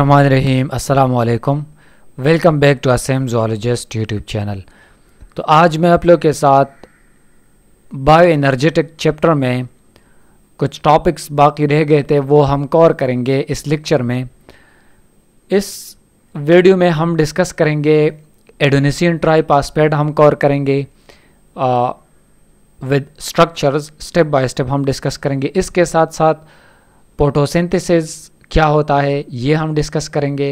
रहीम अस्सलाम welcome back to Assam zoologist YouTube channel तो आज मैं आप लोग के साथ बायो एनर्जेटिक चैप्टर में कुछ टॉपिक्स बाकी रह गए थे वो हम कवर करेंगे इस लेक्चर में इस वीडियो में हम डिस्कस करेंगे एडोनिसियन पासपेड हम कवर करेंगे with structures step by step हम डिस्कस करेंगे इसके साथ साथ पोटोसिंथेसिस क्या होता है ये हम डिस्कस करेंगे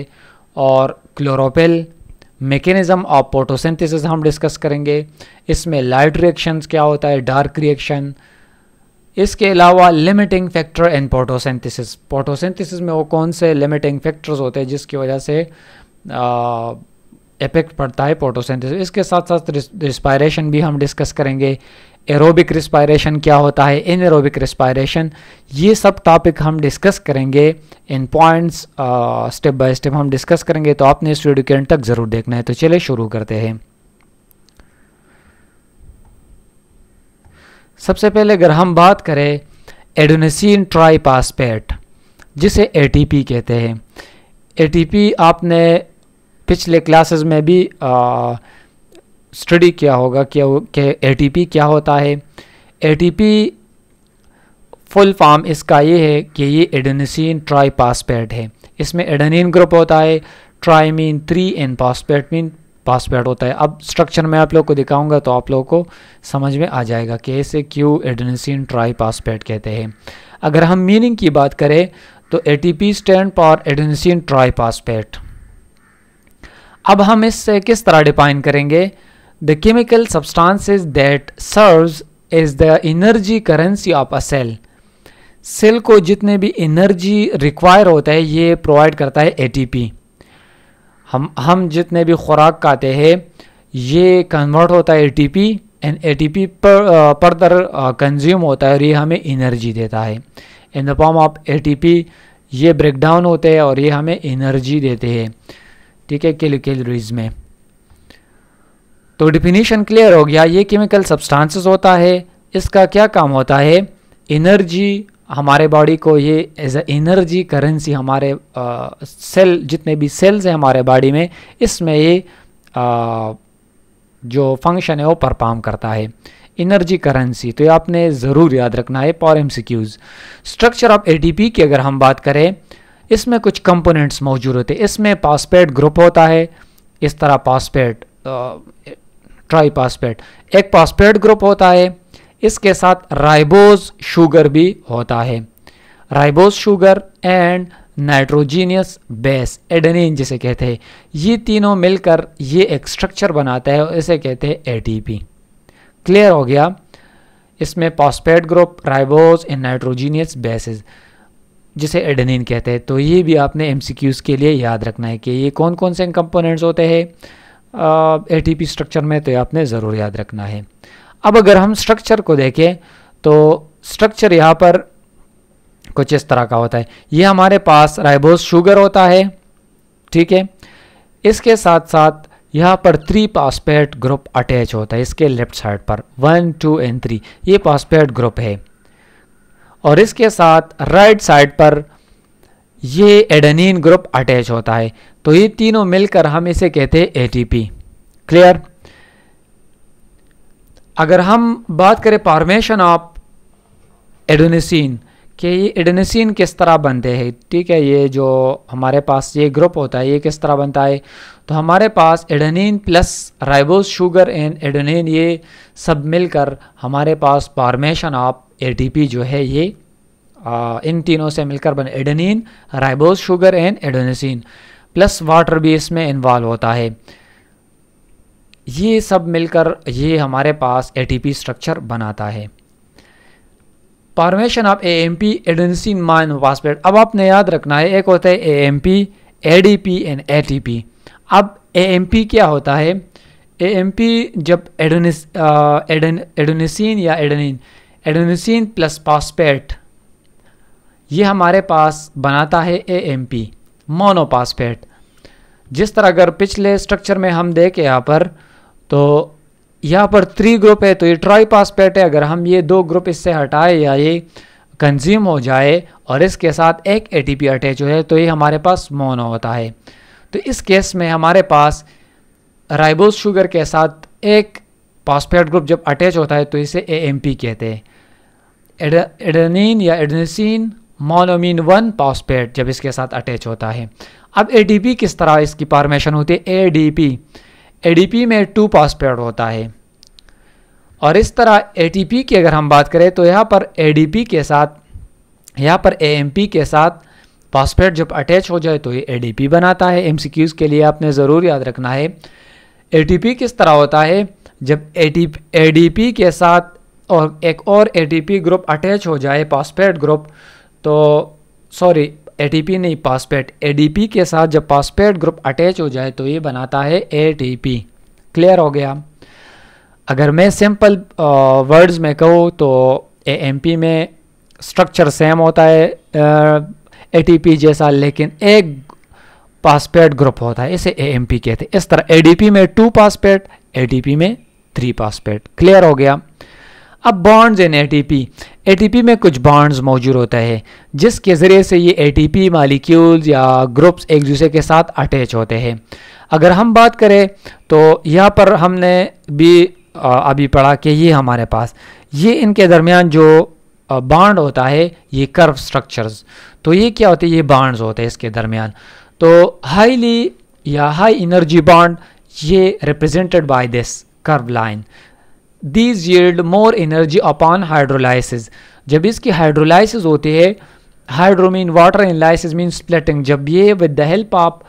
और क्लोरोपिल मेकेनिज़्म ऑफ पोटोसिंथेसिस हम डिस्कस करेंगे इसमें लाइट रिएक्शंस क्या होता है डार्क रिएक्शन इसके अलावा लिमिटिंग फैक्टर इन पोटोसिंथेसिस पोटोसिंथेसिस में वो कौन से लिमिटिंग फैक्टर्स होते हैं जिसकी वजह से इफेक्ट पड़ता है पोटोसिंथेसिस इसके साथ साथ रिस्पायरेशन भी हम डिस्कस करेंगे एरोबिक रिस्पायरेशन क्या होता है इन एरोबिक रिस्पायरेशन ये सब टॉपिक हम डिस्कस करेंगे इन पॉइंट्स स्टेप बाय स्टेप हम डिस्कस करेंगे तो आपने इस वीडियो के एंड तक ज़रूर देखना है तो चलिए शुरू करते हैं सबसे पहले अगर हम बात करें एडोनेसिन ट्राईपास्पेट जिसे ए कहते हैं ए आपने पिछले क्लासेस में भी आ, uh, स्टडी किया होगा कि ए क्या होता है ए फुल फॉर्म इसका ये है कि ये ट्राई ट्राईपास्पेट है इसमें एडनिन ग्रुप होता है tri mean three and phosphate mean होता है अब स्ट्रक्चर मैं आप लोग को दिखाऊंगा तो आप लोगों को समझ में आ जाएगा कि इसे क्यू एडनसिन ट्राई पासपेट कहते हैं अगर हम मीनिंग की बात करें तो A T P stand for adenosine tri phosphate अब हम इससे किस तरह डिफाइन करेंगे The chemical substances that serves is the energy currency of a cell. Cell को जितने भी एनर्जी रिक्वायर होता है ये प्रोवाइड करता है एटीपी हम हम जितने भी खुराक खाते हैं ये कन्वर्ट होता है एटीपी एंड एटीपी पर फर्दर कंज्यूम होता है और ये हमें एनर्जी देता है in the form of ATP ये ब्रेकडाउन होते हैं और ये हमें एनर्जी देते हैं ठीक है किलो कैलोरीज में तो डिफिनीशन क्लियर हो गया ये केमिकल सब्सटेंसेस होता है इसका क्या काम होता है एनर्जी हमारे बॉडी को ये एज ए एनर्जी करेंसी हमारे आ, सेल जितने भी सेल्स हैं हमारे बॉडी में इसमें ये आ, जो फंक्शन है वो परफॉर्म करता है एनर्जी करेंसी तो ये आपने ज़रूर याद रखना है for MCQs structure of ATP की अगर हम बात करें इसमें कुछ कंपोनेंट्स मौजूद होते हैं इसमें पासपेड ग्रुप होता है इस तरह पासपेड ट्राईपास्पेट एक पासपेट ग्रुप होता है इसके साथ राइबोज शुगर भी होता है ribose sugar and nitrogenous base adenine जिसे कहते हैं ये तीनों मिलकर ये एक स्ट्रक्चर बनाता है और इसे कहते हैं एटीपी क्लियर हो गया इसमें phosphate group ribose and nitrogenous bases जिसे एडनिन कहते हैं तो ये भी आपने एमसीक्यूज़ के लिए याद रखना है कि ये कौन कौन से कंपोनेंट्स होते हैं पी स्ट्रक्चर में तो आपने ज़रूर याद रखना है अब अगर हम स्ट्रक्चर को देखें तो स्ट्रक्चर यहाँ पर कुछ इस तरह का होता है ये हमारे पास राइबोस शुगर होता है ठीक है इसके साथ साथ यहाँ पर थ्री पासपेट ग्रुप अटैच होता है इसके लेफ्ट साइड पर वन टू एंड थ्री ये पासपेट ग्रुप है और इसके साथ राइट साइड पर ये एडनिन ग्रुप अटैच होता है तो ये तीनों मिलकर हम इसे कहते हैं एटीपी क्लियर अगर हम बात करें फॉर्मेशन ऑफ एडोनिसिन कि ये एडोनिसिन किस तरह बनते हैं ठीक है ये जो हमारे पास ये ग्रुप होता है ये किस तरह बनता है तो हमारे पास adenine plus ribose sugar and adenine ये सब मिलकर हमारे पास फॉर्मेशन ऑफ एटीपी जो है ये इन तीनों से मिलकर बने adenine ribose sugar and adenosine plus water भी इसमें इन्वॉल्व होता है ये सब मिलकर ये हमारे पास एटीपी स्ट्रक्चर बनाता है formation of A M P adenosine mono phosphate अब आपने याद रखना है एक होता है A M P P and A T P अब एएमपी एम पी क्या होता है ए एम पी जब एडोनिस एडोनिसिन uh, या एडनिन एडोनिसिन प्लस पासपेट ये हमारे पास बनाता है ए एम पी मोनोपास्फेट जिस तरह अगर पिछले स्ट्रक्चर में हम देखें यहाँ पर तो यहाँ पर थ्री ग्रुप है तो ये ट्राईपास्पेट है अगर हम ये दो ग्रुप इससे हटाए या ये कंज्यूम हो जाए और इसके साथ एक ए टी पी अटैच हो जाए तो ये हमारे पास मोनो होता है तो इस केस में हमारे पास राइबोस शुगर के साथ एक पासपेट ग्रुप जब अटैच होता है तो इसे ए एम पी कहते हैं एडनिन या एडनसिन मोनोमिन वन पॉस्पेट जब इसके साथ अटैच होता है अब ए किस तरह इसकी फॉर्मेशन होती है A A D P D P में टू पॉस्पेट होता है और इस तरह ए टी पी की अगर हम बात करें तो यहाँ पर ए डी पी के साथ यहाँ पर एम पी के साथ पॉस्पेट जब अटैच हो जाए तो ये ए डी पी बनाता है एम सी क्यूज के लिए आपने ज़रूर याद रखना है ए टी पी किस तरह होता है जब ए डी पी के साथ और एक और A T P group attach हो जाए पॉस्पेट ग्रुप तो सॉरी एटीपी नहीं पासपेट एडीपी के साथ जब पासपेट ग्रुप अटैच हो जाए तो ये बनाता है एटीपी क्लियर हो गया अगर मैं सिंपल वर्ड्स में कहूँ तो एएमपी में स्ट्रक्चर सेम होता है एटीपी जैसा लेकिन एक पासपेट ग्रुप होता है इसे एएमपी कहते हैं इस तरह एडीपी में टू पासपेट पी में थ्री पासपेट क्लियर हो गया अब बॉन्ड्स इन एटीपी एटीपी में कुछ बॉन्ड्स मौजूद होता है जिसके ज़रिए से ये एटीपी मालिक्यूल्स या ग्रुप्स एक दूसरे के साथ अटैच होते हैं अगर हम बात करें तो यहाँ पर हमने भी अभी पढ़ा कि ये हमारे पास ये इनके दरमियान जो बॉन्ड होता है ये कर्व स्ट्रक्चर्स तो ये क्या होते हैं ये बॉन्ड्स होते हैं इसके दरमियान तो हाईली या हाई एनर्जी बॉन्ड ये represented by this curve line these yield more energy upon hydrolysis जब इसकी हाइड्रोलाइसिस होती है hydro mean water and lysis mean splitting जब ये with the help of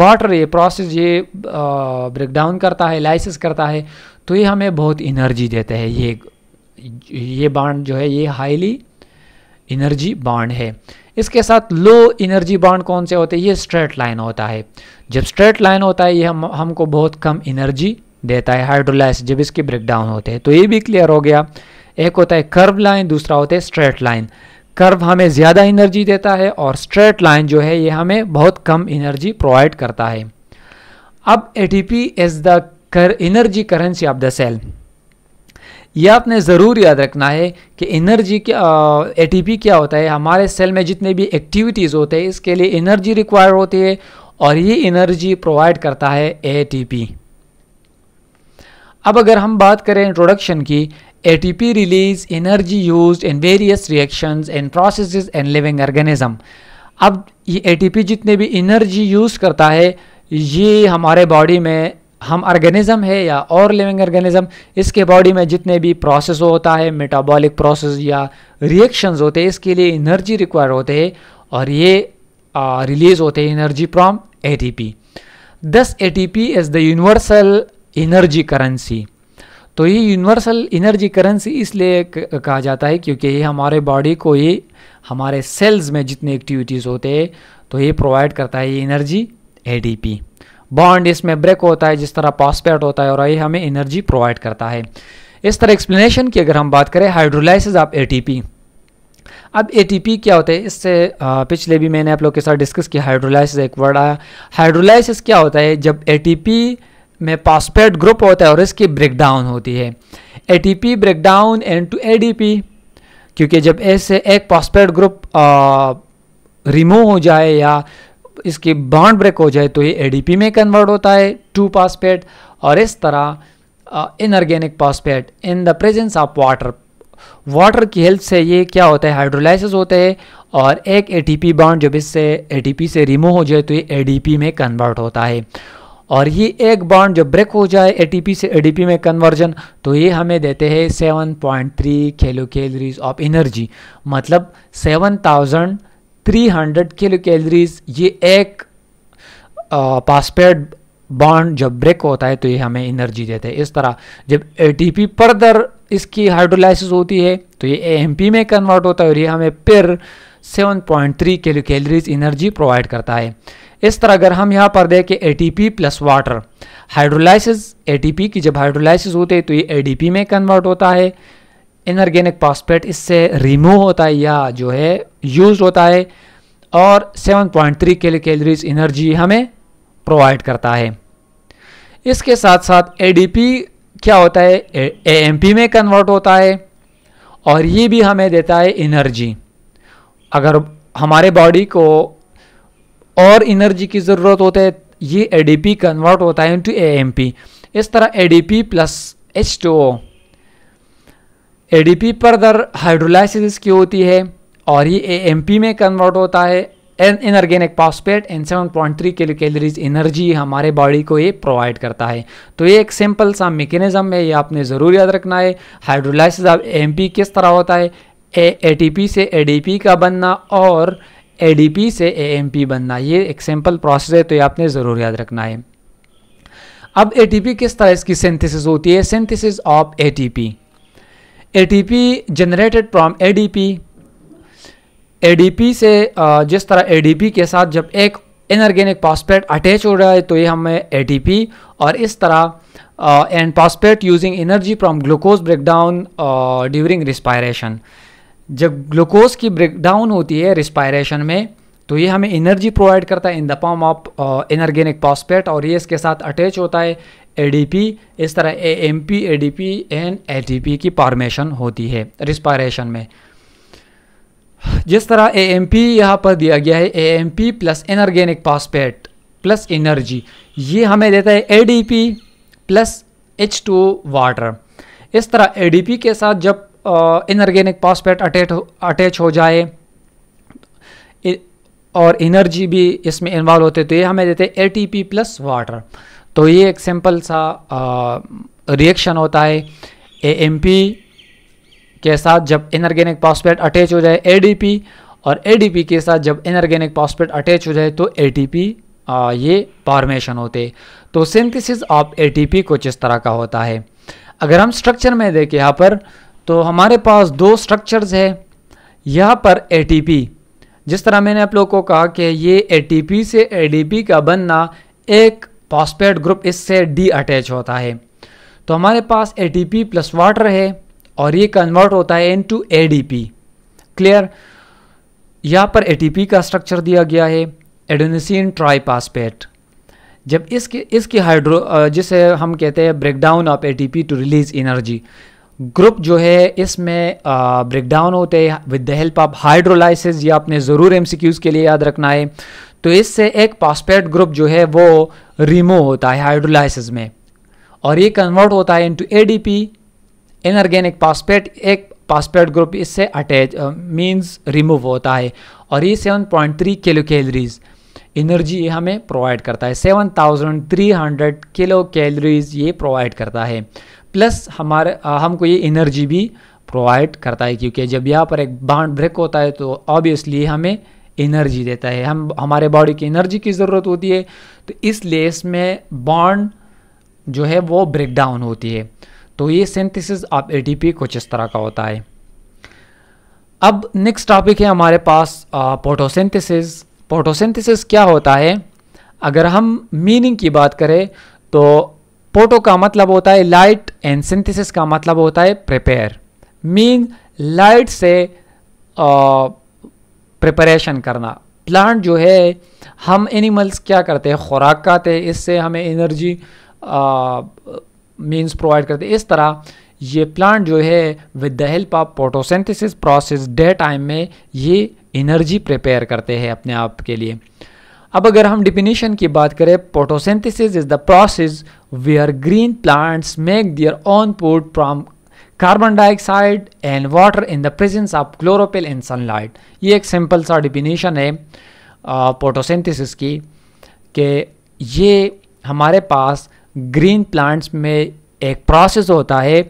water ये प्रोसेस ये ब्रेक डाउन करता है लाइसिस करता है तो ये हमें बहुत एनर्जी देता है ये ये बाड जो है ये हाईली एनर्जी बाड है इसके साथ लो एनर्जी बाड कौन से होते हैं ये स्ट्रेट लाइन होता है जब स्ट्रेट लाइन होता है ये हम हमको बहुत कम एनर्जी देता है हाइड्रोलाइस जब इसके ब्रेकडाउन होते हैं तो ये भी क्लियर हो गया एक होता है कर्व लाइन दूसरा होता है स्ट्रेट लाइन कर्व हमें ज़्यादा एनर्जी देता है और स्ट्रेट लाइन जो है ये हमें बहुत कम एनर्जी प्रोवाइड करता है अब A T P is the कर energy currency of the cell यह आपने ज़रूर याद रखना है कि एनर्जी क्या ए टी पी क्या होता है हमारे सेल में जितने भी एक्टिविटीज़ होते हैं इसके लिए एनर्जी रिक्वायर होती है और ये एनर्जी प्रोवाइड करता है ए टी पी अब अगर हम बात करें इंट्रोडक्शन की P release energy use in various reaction and process and living organism अब ये पी जितने भी एनर्जी यूज़ करता है ये हमारे बॉडी में हम ऑर्गेनिज्म है या और लिविंग ऑर्गेनिज्म इसके बॉडी में जितने भी प्रोसेस होता है मेटाबॉलिक प्रोसेस या रिएक्शंस होते हैं इसके लिए एनर्जी रिक्वायर होते हैं और ये रिलीज़ होते हैं energy from ATP thus ATP is the universal energy currency तो ये यूनिवर्सल एनर्जी करेंसी इसलिए कहा जाता है क्योंकि ये हमारे बॉडी को ये हमारे सेल्स में जितने एक्टिविटीज़ होते हैं तो ये प्रोवाइड करता है ये एनर्जी ए बॉन्ड इसमें ब्रेक होता है जिस तरह पॉस्पेट होता है और ये हमें एनर्जी प्रोवाइड करता है इस तरह एक्सप्लेनेशन की अगर हम बात करें हाइड्रोलाइसिस ऑफ ए अब ए क्या होता है इससे पिछले भी मैंने आप लोग के साथ डिस्कस किया हाइड्रोलाइसिस एक वर्ड आया हाइड्रोलाइसिस क्या होता है जब ए टी में पासपेड ग्रुप होता है और इसकी ब्रेकडाउन होती है A T break breakdown into A D P क्योंकि जब ऐसे एक पास्पेट ग्रुप रिमूव हो जाए या इसकी बॉन्ड ब्रेक हो जाए तो ये पी में कन्वर्ट होता है टू पासपेड और इस तरह inorganic phosphate in the presence of water water की हेल्प से ये क्या होता है हाइड्रोलाइसिस होते हैं और एक एटीपी बॉन्ड जब इससे एटीपी से रिमूव हो जाए तो ये एडीपी में कन्वर्ट होता है और ये एक बॉन्ड जो ब्रेक हो जाए एटीपी से एडीपी में कन्वर्जन तो ये हमें देते हैं seven point three kilo calories of energy मतलब seven thousand three hundred kilo calories ये एक पासपेड बॉन्ड जब ब्रेक होता है तो ये हमें एनर्जी देते हैं इस तरह जब एटीपी पर्दर इसकी हाइड्रोलाइसिस होती है तो ये पी में कन्वर्ट होता है और ये हमें फिर three kilo calories energy provide करता है इस तरह अगर हम यहाँ पर देखें A T P plus water hydrolysis A T P की जब हाइड्रोलाइसिस होते हैं तो ये ए डी पी में कन्वर्ट होता है इनऑर्गेनिक पॉस्पेट इससे रिमूव होता है या जो है यूज होता है और 7.3 किलो कैलोरीज एनर्जी हमें प्रोवाइड करता है इसके साथ साथ पी क्या होता है ए एम पी में कन्वर्ट होता है और ये भी हमें देता है एनर्जी अगर हमारे बॉडी को और एनर्जी की ज़रूरत होता है ये पी कन्वर्ट होता है इनटू एएमपी इस तरह A D P plus H two O A D P further hydrolysis की होती है और ये एएमपी में कन्वर्ट होता है an inorganic phosphate and seven point three kilo calories energy हमारे बॉडी को ये प्रोवाइड करता है तो ये एक सिंपल सा मेकेनिज्म है ये आपने ज़रूर याद रखना है हाइड्रोलाइसिस ऑफ एम किस तरह होता है ए टी पी से ए डी पी का बनना और एडीपी से एएमपी बनना ये एक सिंपल प्रोसेस है तो ये आपने ज़रूर याद रखना है अब एटीपी किस तरह इसकी सिंथेसिस होती है synthesis of ATP ATP generated from ADP ADP से जिस तरह एडीपी के साथ जब एक इनऑर्गेनिक पॉस्पेट अटैच हो रहा है तो ये हमें एटीपी और इस तरह and phosphate using energy from glucose breakdown during respiration जब ग्लूकोज की ब्रेकडाउन होती है रिस्पायरेशन में तो ये हमें एनर्जी प्रोवाइड करता है in the form of inorganic phosphate और ये इसके साथ अटैच होता है एडीपी इस तरह A A M P D P and P की फॉर्मेशन होती है रिस्पायरेशन में जिस तरह ए एम पी यहाँ पर दिया गया है A M P plus inorganic phosphate plus energy ये हमें देता है A D P plus H two water इस तरह ए डी पी के साथ जब इनऑर्गेनिक पॉस्पेट अटैच अटैच हो जाए और एनर्जी भी इसमें इन्वॉल्व होते तो ये हमें देते A T P plus water तो ये एक सिंपल सा रिएक्शन होता है ए एम पी के साथ जब इनऑर्गेनिक पॉस्पेट अटैच हो जाए ए डी पी और ए डी पी के साथ जब इनऑर्गेनिक पॉस्पेट अटैच हो जाए तो ए टी पी ये फॉर्मेशन होते तो synthesis of A T P कुछ इस तरह का होता है अगर हम स्ट्रक्चर में देखें यहाँ पर तो हमारे पास दो स्ट्रक्चर्स है यहाँ पर ए जिस तरह मैंने आप लोगों को कहा कि ये ए से ए का बनना एक फॉस्फेट ग्रुप इससे डी अटैच होता है तो हमारे पास ए प्लस वाटर है और ये कन्वर्ट होता है इनटू ए क्लियर यहाँ पर ए का स्ट्रक्चर दिया गया है एडोनिसिन पासपेट जब इसके इसकी हाइड्रो जिसे हम कहते हैं breakdown of ATP to release energy group जो है इसमें ब्रेक डाउन होते हैं with the help of hydrolysis ये आपने ज़रूर एम के लिए याद रखना है तो इससे एक पॉस्पेट ग्रुप जो है वो रिमूव होता है हाइड्रोलाइसिस में और ये कन्वर्ट होता है इनटू एडीपी इनऑर्गेनिक पॉस्पेट एक पॉस्पेट ग्रुप इससे अटैच मींस रिमूव होता है और ये 7.3 किलो कैलरीज एनर्जी हमें प्रोवाइड करता है 7,300 किलो कैलरीज ये प्रोवाइड करता है प्लस हमारे हमको ये एनर्जी भी प्रोवाइड करता है क्योंकि जब यहाँ पर एक बाड ब्रेक होता है तो ऑब्वियसली हमें एनर्जी देता है हम हमारे बॉडी की एनर्जी की ज़रूरत होती है तो इसलिए इसमें बॉन्ड जो है वो ब्रेक डाउन होती है तो ये सिंथेसिस ऑफ एटीपी कुछ इस तरह का होता है अब नेक्स्ट टॉपिक है हमारे पास पोटोसिंथेसिस पोटोसिंथेसिस क्या होता है अगर हम मीनिंग की बात करें तो पोटो का मतलब होता है लाइट एंड सिंथेसिस का मतलब होता है प्रिपेयर मीन लाइट से प्रिपरेशन करना प्लांट जो है हम एनिमल्स क्या करते हैं खुराक खाते हैं इससे हमें एनर्जी मीन्स प्रोवाइड करते हैं इस तरह ये प्लांट जो है with the help of photosynthesis process day time में ये एनर्जी प्रिपेयर करते हैं अपने आप के लिए अब अगर हम डिफिनीशन की बात करें photosynthesis is the process where green plants make their own food from carbon dioxide and water in the presence of chlorophyll in sunlight ये एक सिंपल सा डिफिनेशन है फोटोसिंथेसिस की कि ये हमारे पास ग्रीन प्लांट्स में एक प्रोसेस होता है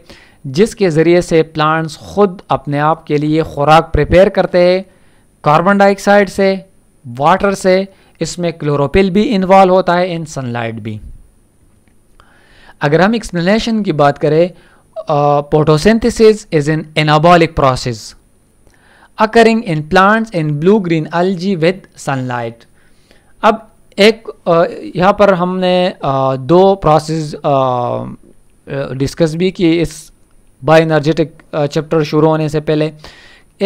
जिसके ज़रिए से प्लांट्स खुद अपने आप के लिए खुराक प्रिपेयर करते हैं कार्बन डाइऑक्साइड से वाटर से इसमें क्लोरोपिल भी इन्वॉल्व होता है इन सनलाइट भी अगर हम एक्सप्लेनेशन की बात करें photosynthesis is an anabolic process occurring in plants in blue green algae with sunlight अब एक यहाँ पर हमने आ, दो प्रोसेस डिस्कस भी की इस बायोनर्जेटिक चैप्टर शुरू होने से पहले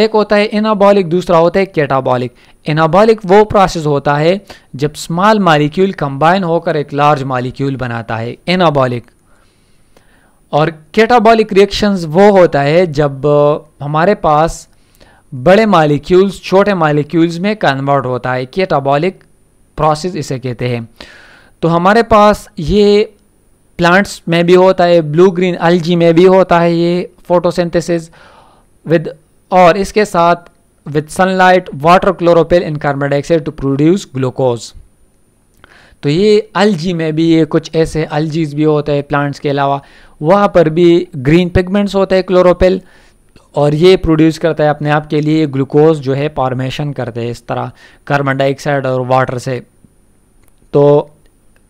एक होता है एनाबॉलिक दूसरा होता है कैटाबॉलिक एनाबॉलिक वो प्रोसेस होता है जब स्मॉल मालिक्यूल कंबाइन होकर एक लार्ज मालिक्यूल बनाता है एनाबॉलिक और कैटाबॉलिक रिएक्शंस वो होता है जब हमारे पास बड़े मालिक्यूल्स छोटे मालिक्यूल्स में कन्वर्ट होता है कैटाबॉलिक प्रोसेस इसे कहते हैं तो हमारे पास ये प्लांट्स में भी होता है ब्लू ग्रीन अलजी में भी होता है ये फोटोसिंथेसिस विद और इसके साथ sun sunlight water chlorophyll in carbon dioxide to produce glucose तो ये अलजी में भी ये कुछ ऐसे अलजीज भी होते हैं प्लांट्स के अलावा वहाँ पर भी ग्रीन पिगमेंट्स होते हैं क्लोरोपिल और ये प्रोड्यूस करता है अपने आप के लिए ग्लूकोज जो है फॉर्मेशन करते हैं इस तरह कार्बन डाइऑक्साइड और वाटर से तो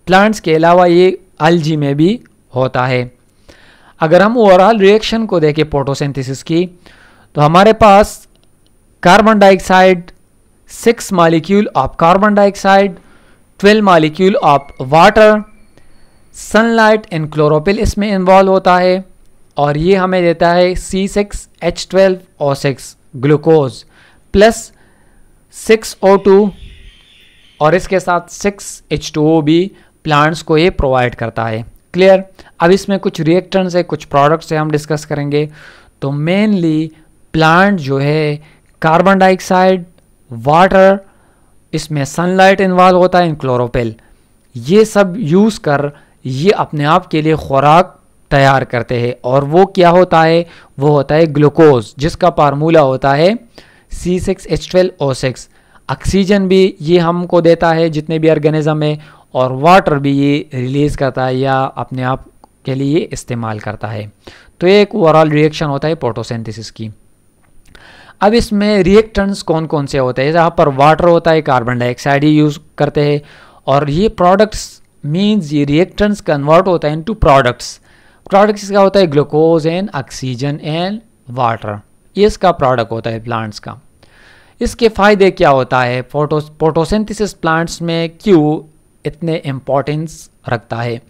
प्लांट्स के अलावा ये अलजी में भी होता है अगर हम ओवरऑल रिएक्शन को देखें फोटोसिंथेसिस की तो हमारे पास carbon dioxide six molecule of carbon dioxide twelve molecule of water sunlight and chlorophyll इसमें इन्वॉल्व होता है और ये हमें देता है C six H twelve O six glucose plus six O two और इसके साथ सिक्स एच टू ओ भी प्लांट्स को ये प्रोवाइड करता है क्लियर अब इसमें कुछ रिएक्टर्स है कुछ प्रोडक्ट्स है हम डिस्कस करेंगे तो मेनली प्लांट जो है कार्बन डाइऑक्साइड वाटर इसमें सनलाइट इन्वॉल्व होता है इन क्लोरोपेल ये सब यूज़ कर ये अपने आप के लिए खुराक तैयार करते हैं और वो क्या होता है वो होता है ग्लूकोज जिसका फार्मूला होता है C six H twelve O six oxygen भी ये हमको देता है जितने भी ऑर्गेनिज्म है और वाटर भी ये रिलीज़ करता है या अपने आप के लिए इस्तेमाल करता है तो एक ओवरऑल रिएक्शन होता है पोटोसेंथिस की अब इसमें रिएक्टेंट्स कौन कौन से होते हैं जहाँ पर वाटर होता है कार्बन डाइऑक्साइड ही यूज़ करते हैं और ये प्रोडक्ट्स मीन्स ये रिएक्टेंट्स कन्वर्ट होता है इनटू प्रोडक्ट्स प्रोडक्ट्स का होता है glucose and oxygen and water ये इसका प्रोडक्ट होता है प्लांट्स का इसके फ़ायदे क्या होता है फोटो प्लांट्स में क्यों इतने इम्पोर्टेंस रखता है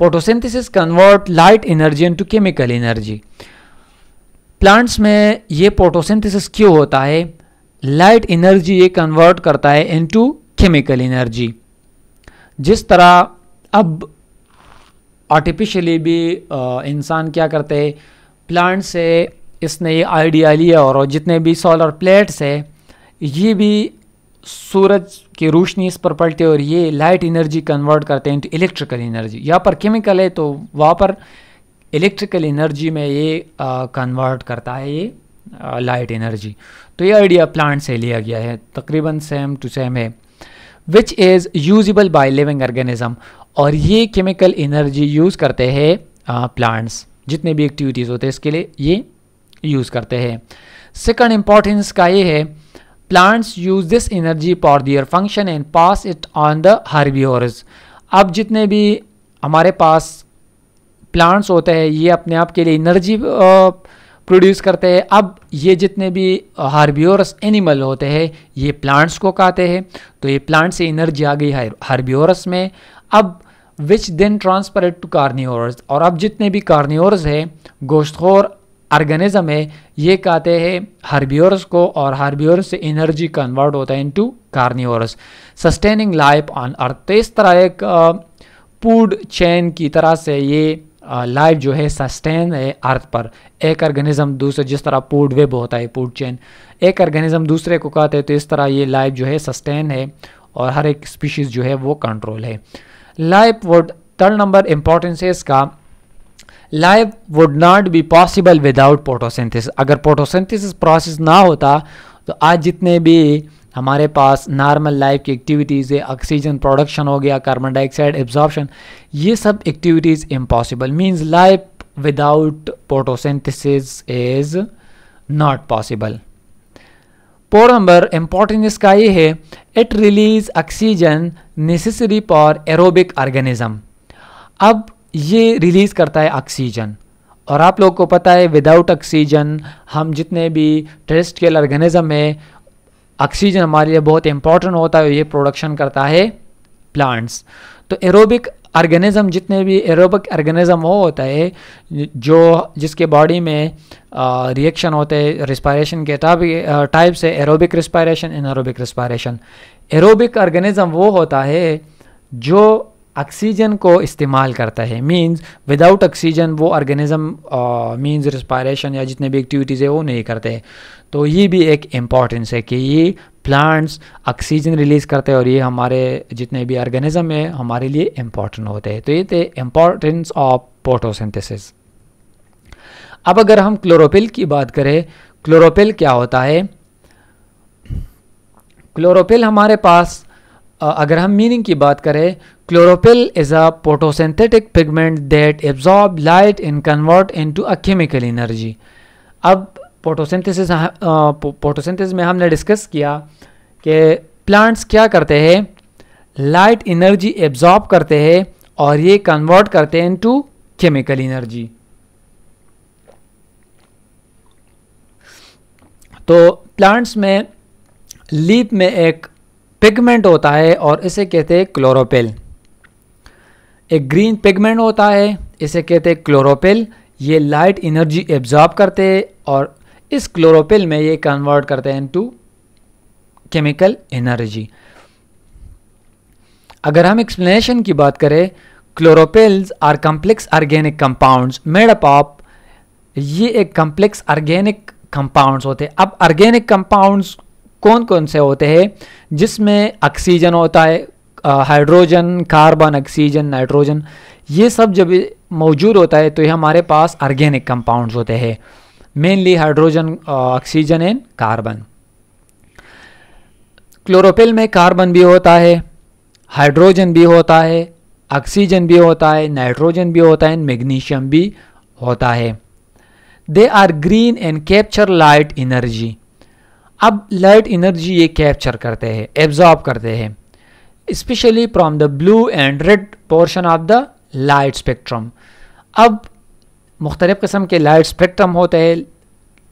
photosynthesis convert light energy into chemical energy plants में ये पोटोसिंथिस क्यों होता है लाइट एनर्जी ये कन्वर्ट करता है इनटू केमिकल एनर्जी जिस तरह अब आर्टिफिशियली भी इंसान क्या करते हैं प्लांट से इसने ये आइडिया लिया और जितने भी सोलर प्लेट्स है ये भी सूरज की रोशनी इस पर पड़ती है और ये लाइट एनर्जी कन्वर्ट करते हैं इंटू इलेक्ट्रिकल एनर्जी यहाँ पर केमिकल है तो वहाँ पर इलेक्ट्रिकल एनर्जी में ये कन्वर्ट करता है ये लाइट एनर्जी तो ये आइडिया प्लांट से लिया गया है तकरीबन सेम टू सेम है which is usable by living organism और ये केमिकल एनर्जी यूज़ करते हैं प्लांट्स जितने भी एक्टिविटीज़ होते हैं इसके लिए ये यूज़ करते हैं सेकंड इम्पॉर्टेंस का ये है plants use this energy for their function and pass it on the herbivores अब जितने भी हमारे पास प्लांट्स होते हैं ये अपने आप के लिए एनर्जी प्रोड्यूस करते हैं अब ये जितने भी हार्बियोरस एनिमल होते हैं ये प्लांट्स को खाते हैं तो ये प्लांट से एनर्जी आ गई हार्बियोरस में अब which then transfer to carnivores और अब जितने भी कार्नियोरस है गोश्तखोर ऑर्गेनिज्म है ये कहते हैं हार्बियोरस को और हार्बियोरस से एनर्जी कन्वर्ट होता है into carnivores sustaining life on earth तो इस तरह एक फूड चेन की तरह से ये लाइफ जो है सस्टेन है अर्थ पर एक ऑर्गेनिज्म दूसरे जिस तरह पूर्ड वेब होता है पूर्ड चेन एक ऑर्गेनिज्म दूसरे को कहते हैं तो इस तरह ये लाइफ जो है सस्टेन है और हर एक स्पीशीज़ जो है वो कंट्रोल है life would third number importance है इसका life would not be possible without photosynthesis अगर पोटोसेंथिस प्रोसेस ना होता तो आज जितने भी हमारे पास नॉर्मल लाइफ की एक्टिविटीज़ है ऑक्सीजन प्रोडक्शन हो गया कार्बन डाइऑक्साइड एब्जॉर्बशन ये सब activities impossible means life without photosynthesis is not possible four number important इसका ये है it release oxygen necessary for aerobic organism अब ये रिलीज़ करता है ऑक्सीजन और आप लोग को पता है विदाउट ऑक्सीजन हम जितने भी टेरेस्ट्रियल ऑर्गेनिज्म है ऑक्सीजन हमारे लिए बहुत इंपॉर्टेंट होता है ये प्रोडक्शन करता है प्लांट्स तो एरोबिक ऑर्गेनिज्म जितने भी एरोबिक ऑर्गेनिज़म वो होता है जो जिसके बॉडी में रिएक्शन होते हैं रिस्पायरेशन के टाइप टाइप से aerobic respiration in aerobic respiration aerobic organism वो होता है जो ऑक्सीजन को इस्तेमाल करता है मींस विदाउट ऑक्सीजन वो ऑर्गेनिज्म मींस रिस्पायरेशन या जितने भी एक्टिविटीज़ है वो नहीं करते हैं तो ये भी एक इम्पॉर्टेंस है कि ये प्लांट्स ऑक्सीजन रिलीज़ करते हैं और ये हमारे जितने भी ऑर्गेनिज्म है हमारे लिए इम्पॉर्टेंट होते हैं तो ये थे इम्पॉर्टेंस ऑफ फोटोसिंथेसिस अब अगर हम क्लोरोपिल की बात करें क्लोरोपिल क्या होता है क्लोरोपिल हमारे पास अगर हम मीनिंग की बात करें क्लोरोपिल इज हाँ, a photosynthetic pigment pigment absorb light in convert into a chemical energy अब फोटोसिंथेसिस फोटोसिंथेसिस में हमने डिस्कस किया कि प्लांट्स क्या करते हैं लाइट इनर्जी एब्जॉर्ब करते हैं और ये कन्वर्ट करते हैं इंटू केमिकल इनर्जी तो प्लांट्स में लीप में एक पिगमेंट होता है और इसे कहते हैं क्लोरोपिल एक ग्रीन पिगमेंट होता है इसे कहते हैं क्लोरोपिल ये लाइट एनर्जी एब्जॉर्ब करते हैं और इस क्लोरोपिल में ये कन्वर्ट करते हैं टू केमिकल एनर्जी अगर हम एक्सप्लेनेशन की बात करें chlorophylls are complex organic compounds made up of ये एक कम्प्लेक्स ऑर्गेनिक कंपाउंड्स होते हैं अब ऑर्गेनिक कंपाउंड्स कौन कौन से होते हैं जिसमें ऑक्सीजन होता है हाइड्रोजन कार्बन ऑक्सीजन नाइट्रोजन ये सब जब मौजूद होता है तो ये हमारे पास ऑर्गेनिक कंपाउंड्स होते हैं mainly hydrogen oxygen and carbon chlorophyll में कार्बन भी होता है हाइड्रोजन भी होता है ऑक्सीजन भी होता है नाइट्रोजन भी होता है एंड मैग्नीशियम भी होता है they are green and capture light energy अब लाइट इनर्जी ये कैप्चर करते हैं एब्जॉर्ब करते हैं especially from the blue and red portion of the light spectrum. अब मुख्तलिफ़ कस्म के लाइट स्पेक्ट्रम होते हैं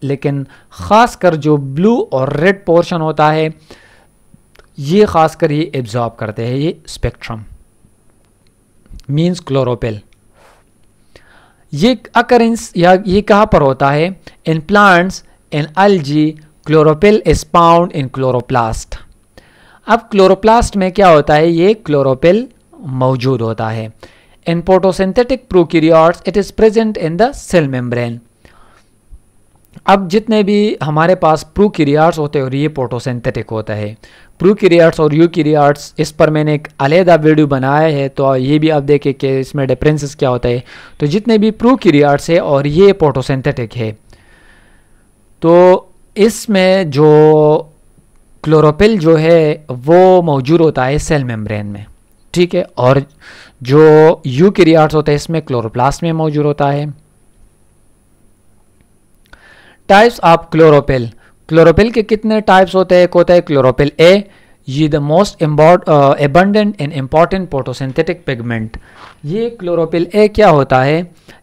लेकिन ख़ास कर जो ब्लू और रेड पोर्शन होता है ये ख़ास कर ये एब्ज़ॉर्ब करते हैं ये स्पेक्ट्रम मीन्स क्लोरोपेल ये अकरेंस या ये कहाँ पर होता है इन प्लांट्स इन जी chlorophyll is found in chloroplast अब क्लोरोप्लास्ट में क्या होता है ये क्लोरोपिल मौजूद होता है in photosynthetic prokaryotes it is present in the cell membrane अब जितने भी हमारे पास प्रोक्यूरियॉर्ट्स होते हैं और ये पोटोसिंथेटिक होता है प्रोक्यूरियॉर्ट्स और यूक्यूरियॉर्ट्स इस पर मैंने एक अलहदा वीडियो बनाया है तो ये भी आप देखें कि इसमें डिफरेंसेस क्या होता है तो जितने भी प्रोक्यूरियॉर्ट्स है और ये पोटोसिंथेटिक है तो इसमें जो क्लोरोपिल जो है वो मौजूद होता है सेल मेम्ब्रेन में ठीक है और जो यू यूक्रियाट्स होते हैं इसमें क्लोरोप्लास्ट में मौजूद होता है टाइप्स ऑफ क्लोरोपिल क्लोरोपिल के कितने टाइप्स होते हैं एक होता है क्लोरोपिल ए ये the most abundant and important photosynthetic pigment ये क्लोरोपिल ए क्या होता है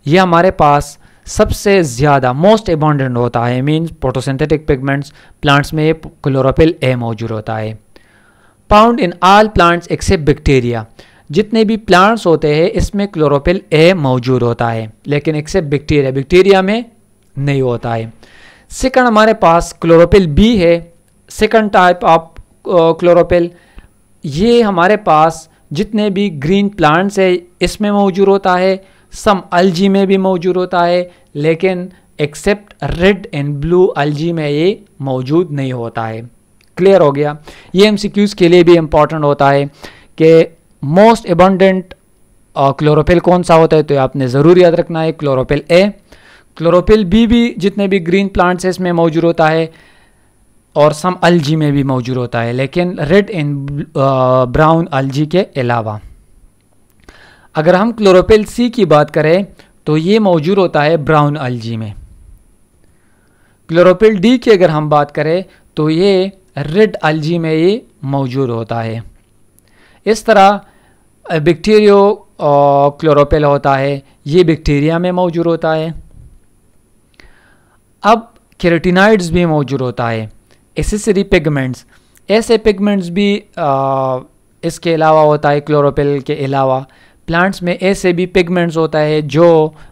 ये हमारे पास सबसे ज़्यादा मोस्ट एबॉन्डेंट होता है मीन्स फोटोसिंथेटिक पिगमेंट्स प्लांट्स में क्लोरोपिल ए मौजूद होता है found in all plants except bacteria जितने भी प्लांट्स होते हैं इसमें क्लोरोपिल ए मौजूद होता है लेकिन एक्सेप्ट बैक्टीरिया बैक्टीरिया में नहीं होता है सेकंड हमारे पास क्लोरोपिल बी है सेकंड टाइप ऑफ क्लोरोपिल ये हमारे पास जितने भी ग्रीन प्लांट्स है इसमें मौजूद होता है तो सम अलजी में भी मौजूद होता है लेकिन except red and blue algae में ये मौजूद नहीं होता है क्लियर हो गया ये एम के लिए भी इम्पॉर्टेंट होता है कि मोस्ट एबंडेंट क्लोरोपिल कौन सा होता है तो आपने ज़रूर याद रखना है क्लोरोपिल ए क्लोरोपिल बी भी जितने भी ग्रीन प्लांट्स हैं इसमें मौजूद होता है और सम अलजी में भी मौजूद होता है लेकिन रेड एंड ब्राउन अलजी के अलावा अगर हम क्लोरोपिल सी की बात करें तो ये मौजूद होता है ब्राउन अलजी में क्लोरोपिल डी की अगर हम बात करें तो ये रेड अलजी में ये मौजूद होता है इस तरह बैक्टीरियो क्लोरोपिल होता है ये बैक्टीरिया में मौजूद होता है अब कैरेटिनाइड्स भी मौजूद होता है एसेसरी पिगमेंट्स ऐसे पिगमेंट्स भी आ, इसके अलावा होता है क्लोरोपिल के अलावा प्लांट्स में ऐसे भी पिगमेंट्स होता है जो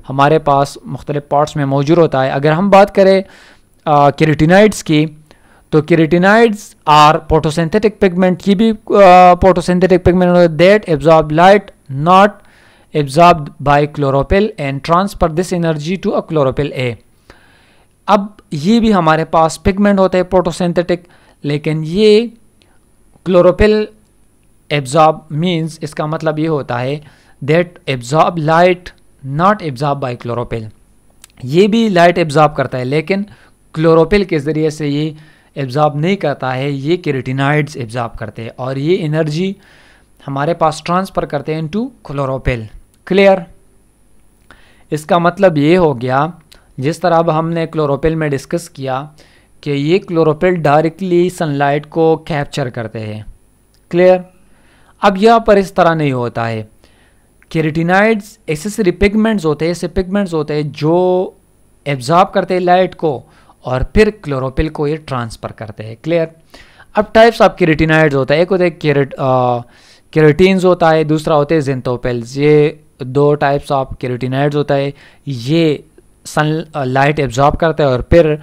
हमारे पास मुख्तलिफ पार्ट्स में मौजूद होता है अगर हम बात करें करिटीनाइड्स की तो केरेटिनाइड्स आर फोटोसिंथेटिक पिगमेंट ये भी photosynthetic pigment that absorb light not absorb by chlorophyll and transfer this energy to a chlorophyll A अब ये भी हमारे पास पिगमेंट होते हैं पोटोसेंथेटिक लेकिन ये क्लोरोपिल एब्जॉर्ब मीन्स इसका मतलब ये होता है that absorb light not absorb by chlorophyll ये भी लाइट एब्जॉर्ब करता है लेकिन क्लोरोपिल के ज़रिए से ये एब्जॉर्ब नहीं करता है ये केरेटिनाइड्स एब्जॉर्ब करते हैं और ये एनर्जी हमारे पास ट्रांसफ़र करते हैं इनटू क्लोरोपिल क्लियर इसका मतलब ये हो गया जिस तरह अब हमने क्लोरोपिल में डिस्कस किया कि ये क्लोरोपिल डायरेक्टली सनलाइट को कैप्चर करते हैं क्लियर अब यहाँ पर इस तरह नहीं होता है केरेटिनाइड्स एक्सेसरी पिगमेंट्स होते हैं ऐसे पिगमेंट्स होते हैं जो एब्जॉर्ब करते हैं लाइट को और फिर क्लोरोपिल को ये ट्रांसफ़र करते हैं क्लियर अब टाइप्स ऑफ केरेटिनाइड्स होता है एक होता है केरेट केरेटिन्स होता है दूसरा होता है जेंथोपेल्स ये दो टाइप्स ऑफ केरेटिनाइड्स होता है ये सन लाइट एब्जॉर्ब करता है और फिर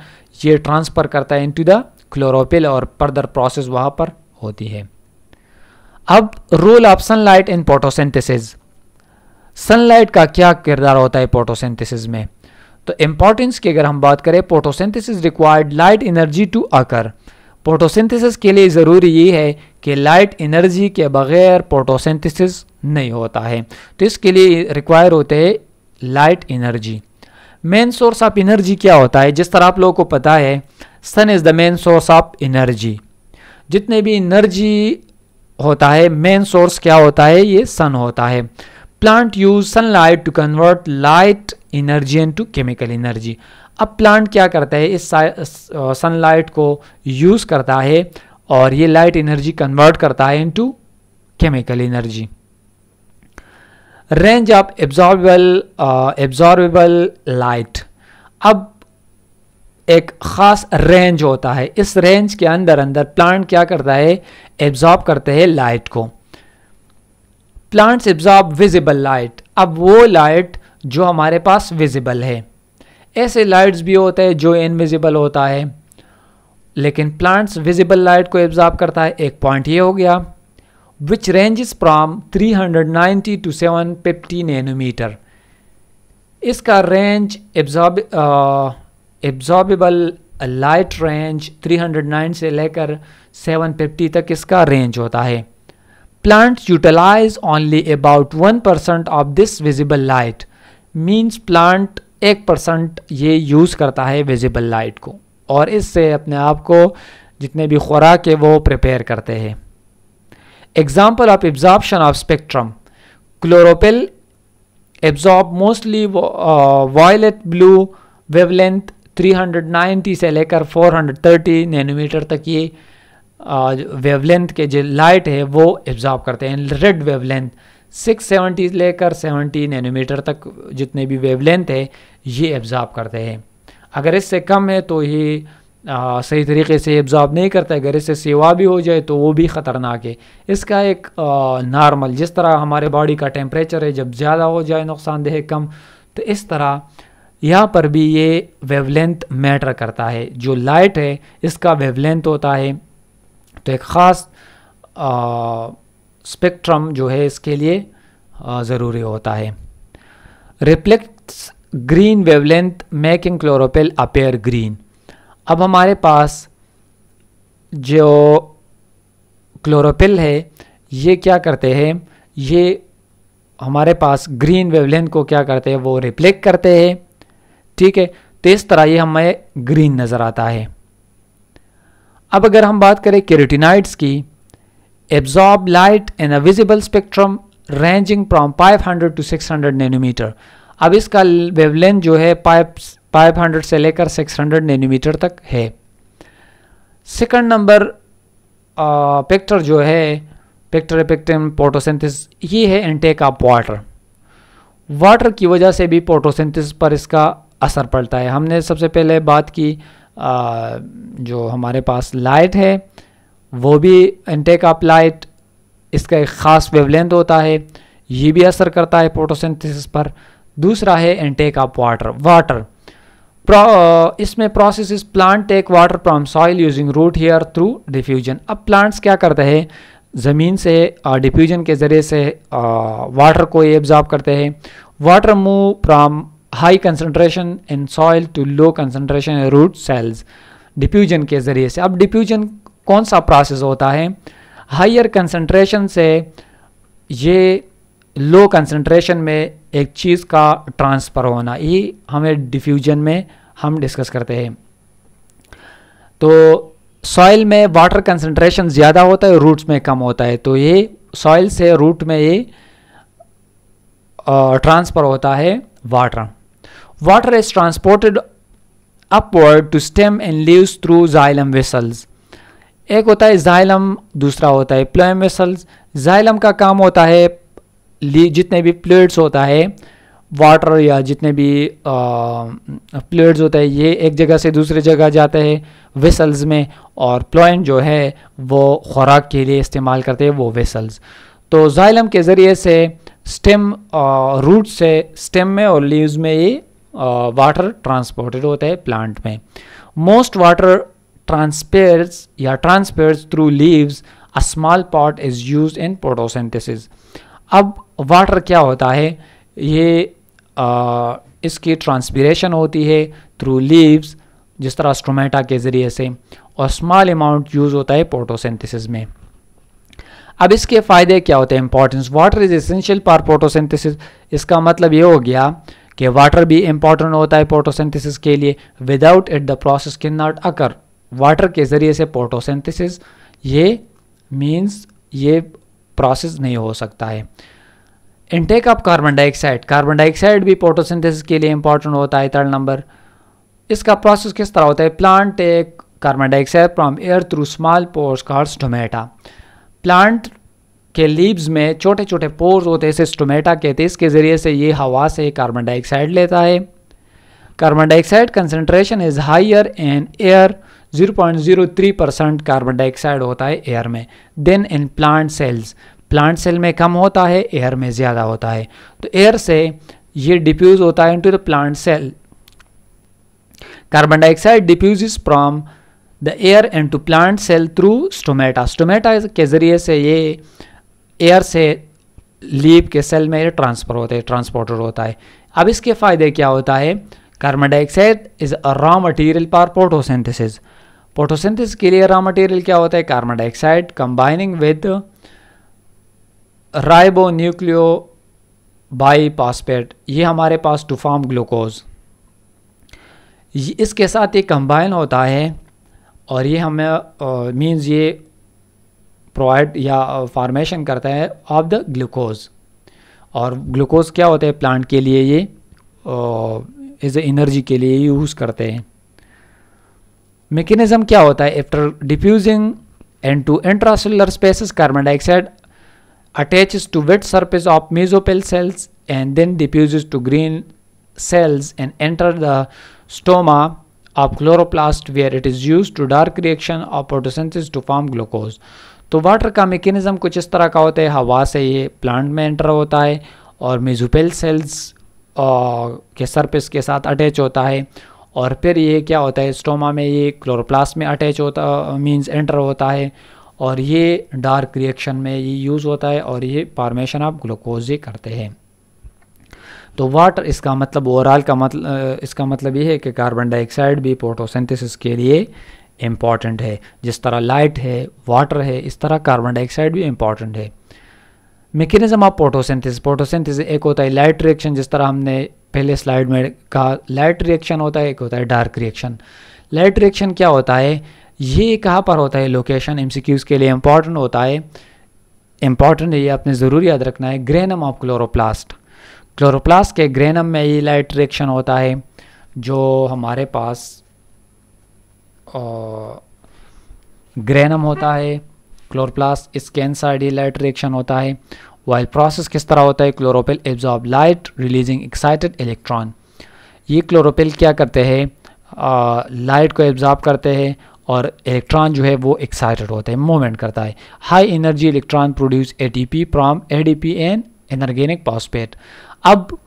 ये ट्रांसफ़र करता है इनटू द क्लोरोपिल और फर्दर प्रोसेस वहाँ पर होती है अब role of sun light in photosynthesis sunlight का क्या किरदार होता है पोटोसेंथिसिस में तो इंपॉर्टेंस की अगर हम बात करें photosynthesis required light energy to occur photosynthesis के लिए ज़रूरी ये है कि लाइट एनर्जी के बगैर पोटोसेंथिस नहीं होता है तो इसके लिए रिक्वायर होते हैं light energy main source of energy क्या होता है जिस तरह आप लोगों को पता है sun is the main source of energy जितने भी एनर्जी होता है मेन सोर्स क्या होता है ये सन होता है sun light to convert light energy energy to chemical energy अब प्लांट क्या करता है इस सनलाइट को यूज़ करता है और ये लाइट एनर्जी कन्वर्ट करता है into chemical energy range of absorbable absorbable light अब एक ख़ास रेंज होता है इस रेंज के अंदर अंदर प्लांट क्या करता है एब्जॉर्ब करते हैं लाइट को प्लांट्स एब्जॉर्ब विजिबल लाइट अब वो लाइट जो हमारे पास विजिबल है ऐसे लाइट्स भी होते हैं जो इनविजिबल होता है लेकिन प्लांट्स विजिबल लाइट को एब्जॉर्ब करता है एक पॉइंट ये हो गया which range from 390 to 750 nanometer इसका range absorb absorbable light range 309 से लेकर 750 तक इसका रेंज होता है Plants utilize only about 1% of this visible light. Means plant 1% ये यूज़ करता है visible light को और इससे अपने आप को जितने भी खुराक है वो प्रिपेयर करते हैं example of absorption of spectrum chlorophyll absorb mostly violet blue wavelength 390 से लेकर 430 नैनोमीटर तक ये वेवलेंथ के जो लाइट है वो एब्जॉर्ब करते हैं रेड वेवलेंथ 670 लेकर 70 नैनोमीटर तक जितने भी वेवलेंथ है ये एब्जॉर्ब करते हैं अगर इससे कम है तो ये आ, सही तरीके से एब्जॉर्ब नहीं करता है अगर इससे सेवा भी हो जाए तो वो भी ख़तरनाक है इसका एक नॉर्मल जिस तरह हमारे बॉडी का टेम्परेचर है जब ज़्यादा हो जाए नुकसानदेह कम तो इस तरह यहाँ पर भी ये वेवलेंथ मैटर करता है जो लाइट है इसका वेवलेंथ होता है तो एक ख़ास स्पेक्ट्रम जो है इसके लिए ज़रूरी होता है reflects green wavelength making chlorophyll appear green अब हमारे पास जो क्लोरोपिल है ये क्या करते हैं ये हमारे पास ग्रीन वेवलेंथ को क्या करते हैं वो रिप्लेक्ट करते हैं ठीक है तो इस तरह ये हमें ग्रीन नज़र आता है अब अगर हम बात करें केरेटिनाइड्स की absorb light in a visible spectrum ranging from 500 to 600 nanometer अब इसका वेवलेंथ जो है फाइव 500 से लेकर 600 नैनोमीटर तक है सेकंड नंबर पेक्टर जो है पेक्टर पेक्टम पोटोसेंथिस ये है इनटेक ऑफ वाटर वाटर की वजह से भी पोटोसेंथिस पर इसका असर पड़ता है हमने सबसे पहले बात की जो हमारे पास लाइट है वो भी इनटेक ऑफ लाइट इसका एक ख़ास वेवलेंथ होता है ये भी असर करता है फोटोसिंथेसिस पर दूसरा है इनटेक ऑफ वाटर वाटर इसमें process is plant take water from soil using root hair through diffusion अब प्लांट्स क्या करते हैं ज़मीन से डिफ्यूजन के ज़रिए से वाटर को एब्जॉर्ब करते हैं water move from high concentration in soil to low concentration in root cells diffusion के ज़रिए से अब डिफ्यूजन कौन सा प्रोसेस होता है हाइयर कंसनट्रेशन से ये लो कंसनट्रेशन में एक चीज़ का ट्रांसफ़र होना ये हमें डिफ्यूजन में हम डिस्कस करते हैं तो सॉइल में वाटर कंसनट्रेशन ज़्यादा होता है रूट्स में कम होता है तो ये सॉइल से रूट में ये ट्रांसफ़र होता है water Water is transported upward to stem and leaves through xylem vessels. एक होता है जाइलम दूसरा होता है प्लोएम वेसल्स जाइलम का काम होता है जितने भी प्लेट्स होता है वाटर या जितने भी प्लेट्स होता है ये एक जगह से दूसरे जगह जाता है वेसल्स में और प्लोएम जो है वो खुराक के लिए इस्तेमाल करते हैं वो वेसल्स तो जाइलम के ज़रिए से स्टेम रूट से स्टेम में और लीव्स में ये वाटर ट्रांसपोर्टेड होता है प्लांट में मोस्ट वाटर ट्रांसपेयर्स या transpires through leaves a small part is use in photosynthesis अब वाटर क्या होता है ये आ, इसकी ट्रांसपीरेशन होती है थ्रू लीव्स जिस तरह स्ट्रोमेटा के ज़रिए से और स्मॉल अमाउंट यूज़ होता है पोटोसेंथिस में अब इसके फ़ायदे क्या होते हैं importance water is essential for photosynthesis इसका मतलब ये हो गया कि वाटर भी इंपॉर्टेंट होता है पोटोसेंथिसिस के लिए without it the process can not occur water के ज़रिए से पोटोसेंथिस ये मीन्स ये प्रोसेस नहीं हो सकता है intake of carbon dioxide carbon dioxide भी फोटोसिंथेसिस के लिए इंपॉर्टेंट होता है थर्ड नंबर इसका प्रोसेस किस तरह होता है plant take carbon dioxide from air through small pores कार्स टोमेटा प्लांट के लीव्स में छोटे छोटे पोर्स होते हैं इसे स्टोमेटा कहते हैं इसके ज़रिए से ये हवा से कार्बन डाइऑक्साइड लेता है carbon dioxide concentration is higher in air 0.03 percent carbon dioxide होता है एयर में than in plant cells plant cell में कम होता है एयर में ज़्यादा होता है तो एयर से ये डिफ्यूज़ होता है into the plant cell carbon dioxide diffuse from the air into plant cell through stomata stomata के ज़रिए से ये एयर से लीप के सेल में ट्रांसफर होते हैं ट्रांसपोर्टर होता है अब इसके फ़ायदे क्या होता है carbon dioxide is a raw material for photosynthesis photosynthesis के लिए रॉ मटेरियल क्या होता है carbon dioxide combining with ribo nucleo bisphosphate ये हमारे पास टू फॉर्म ग्लूकोज इसके साथ ये कंबाइन होता है और ये हमें मीन्स ये प्रोवाइड या फॉर्मेशन करता है ऑफ द ग्लूकोज और ग्लूकोज क्या होता है प्लांट के लिए ये एज ए एनर्जी के लिए यूज़ करते हैं मेकेनिज्म क्या होता है after diffusing and to intracellular spaces carbon dioxide attach to wet surface of mesophyll cells and then diffuse to green cells and enter the stoma of chloroplast where it is use to dark reaction of photosynthesis to form glucose तो water का mechanism कुछ इस तरह का होता है हवा से ये प्लांट में एंटर होता है और मेजुपेल सेल्स के सरफेस के साथ अटैच होता है और फिर ये क्या होता है स्टोमा में ये क्लोरोप्लास्ट में अटैच होता मींस एंटर होता है और ये डार्क रिएक्शन में ये यूज़ होता है और ये फार्मेशन ऑफ ग्लूकोज ही करते हैं तो वाटर इसका मतलब ओवरऑल का मतलब इसका मतलब ये है कि कार्बन डाइऑक्साइड भी फोटोसिंथेसिस के लिए इम्पॉर्टेंट है जिस तरह लाइट है वाटर है इस तरह कार्बन डाइऑक्साइड भी इम्पॉर्टेंट है मेकेनिज्म ऑफ फोटोसिंथेसिस फोटोसिंथेसिस एक होता है लाइट रिएक्शन जिस तरह हमने पहले स्लाइड में कहा लाइट रिएक्शन होता है एक होता है डार्क रिएक्शन लाइट रिएक्शन क्या होता है ये कहाँ पर होता है लोकेशन एम के लिए इम्पॉर्टेंट होता है इम्पॉर्टेंट है ये आपने ज़रूर याद रखना है ग्रेनम ऑफ क्लोरोप्लास्ट क्लोरोप्लास्ट के ग्रेनम में ये लाइट रिएक्शन होता है जो हमारे पास ग्रेनम होता है क्लोरप्लास्ट स्कैनसाइडी लाइट रिएक्शन होता है वाइल प्रोसेस किस तरह होता है chlorophyll absorb light releasing excited electron ये क्लोरोपिल क्या करते हैं लाइट को एब्जॉर्ब करते हैं और इलेक्ट्रॉन जो है वो एक्साइटेड होते हैं मूवमेंट करता है high energy electron produce A T P A D P and inorganic phosphate अब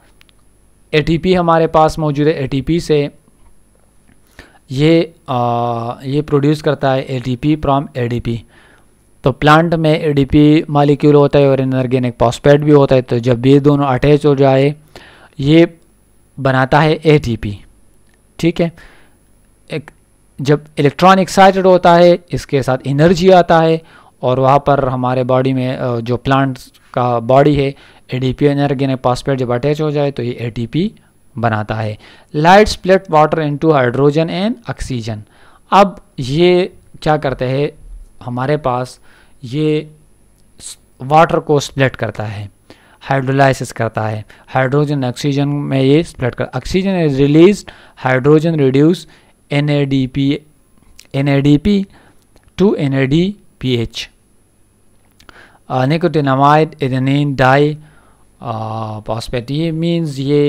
ए टी पी हमारे पास मौजूद है ए टी पी से ये आ, ये प्रोड्यूस करता है एटीपी फ्रॉम एडीपी तो प्लांट में एडीपी मालिक्यूल होता है और इनऑर्गेनिक पॉस्पेट भी होता है तो जब ये दोनों अटैच हो जाए ये बनाता है एटीपी ठीक है एक जब इलेक्ट्रॉन एक्साइटेड होता है इसके साथ एनर्जी आता है और वहाँ पर हमारे बॉडी में जो प्लांट्स का बॉडी है एडीपी एनर्गेनिक पॉस्पेट जब अटैच हो जाए तो ये ए बनाता है light split water into hydrogen and oxygen अब ये क्या करते हैं हमारे पास ये वाटर को स्प्लिट करता है हाइड्रोलाइसिस करता है हाइड्रोजन ऑक्सीजन में ये स्प्लिट कर oxygen is release hydrogen reduce N A D P N A D P to N A D P H nicotinamide adenine diphosphate ये मीन्स ये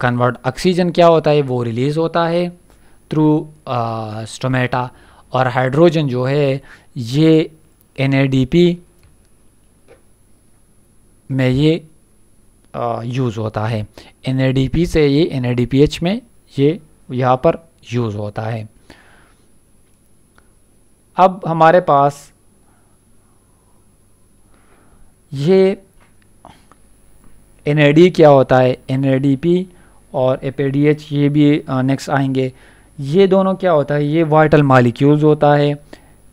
कन्वर्ट ऑक्सीजन क्या होता है वो रिलीज़ होता है थ्रू स्टोमेटा और हाइड्रोजन जो है ये एन में ये यूज़ होता है एन से ये एन में ये यहाँ पर यूज़ होता है अब हमारे पास ये एन क्या होता है एन और ए ये भी नेक्स्ट आएंगे ये दोनों क्या होता है ये वाइटल मालिक्यूल्स होता है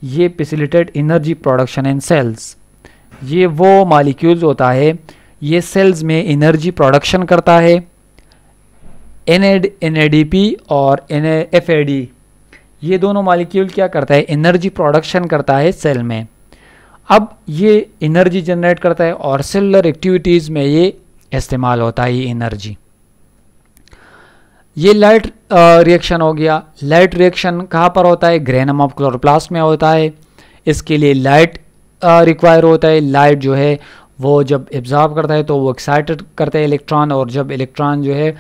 ये facilitated energy production in cells ये वो मालिक्यूल्स होता है ये सेल्स में एनर्जी प्रोडक्शन करता है एन एन और एन एफ ये दोनों मालिक्यूल क्या करता है एनर्जी प्रोडक्शन करता है सेल में अब ये एनर्जी जनरेट करता है और सेलर एक्टिविटीज़ में ये इस्तेमाल होता है एनर्जी ये लाइट रिएक्शन हो गया लाइट रिएक्शन कहाँ पर होता है ग्रेनम ऑफ क्लोरोप्लास्ट में होता है इसके लिए लाइट रिक्वायर होता है लाइट जो है वो जब एब्जॉर्ब करता है तो वो एक्साइटेड करता है इलेक्ट्रॉन और जब इलेक्ट्रॉन जो है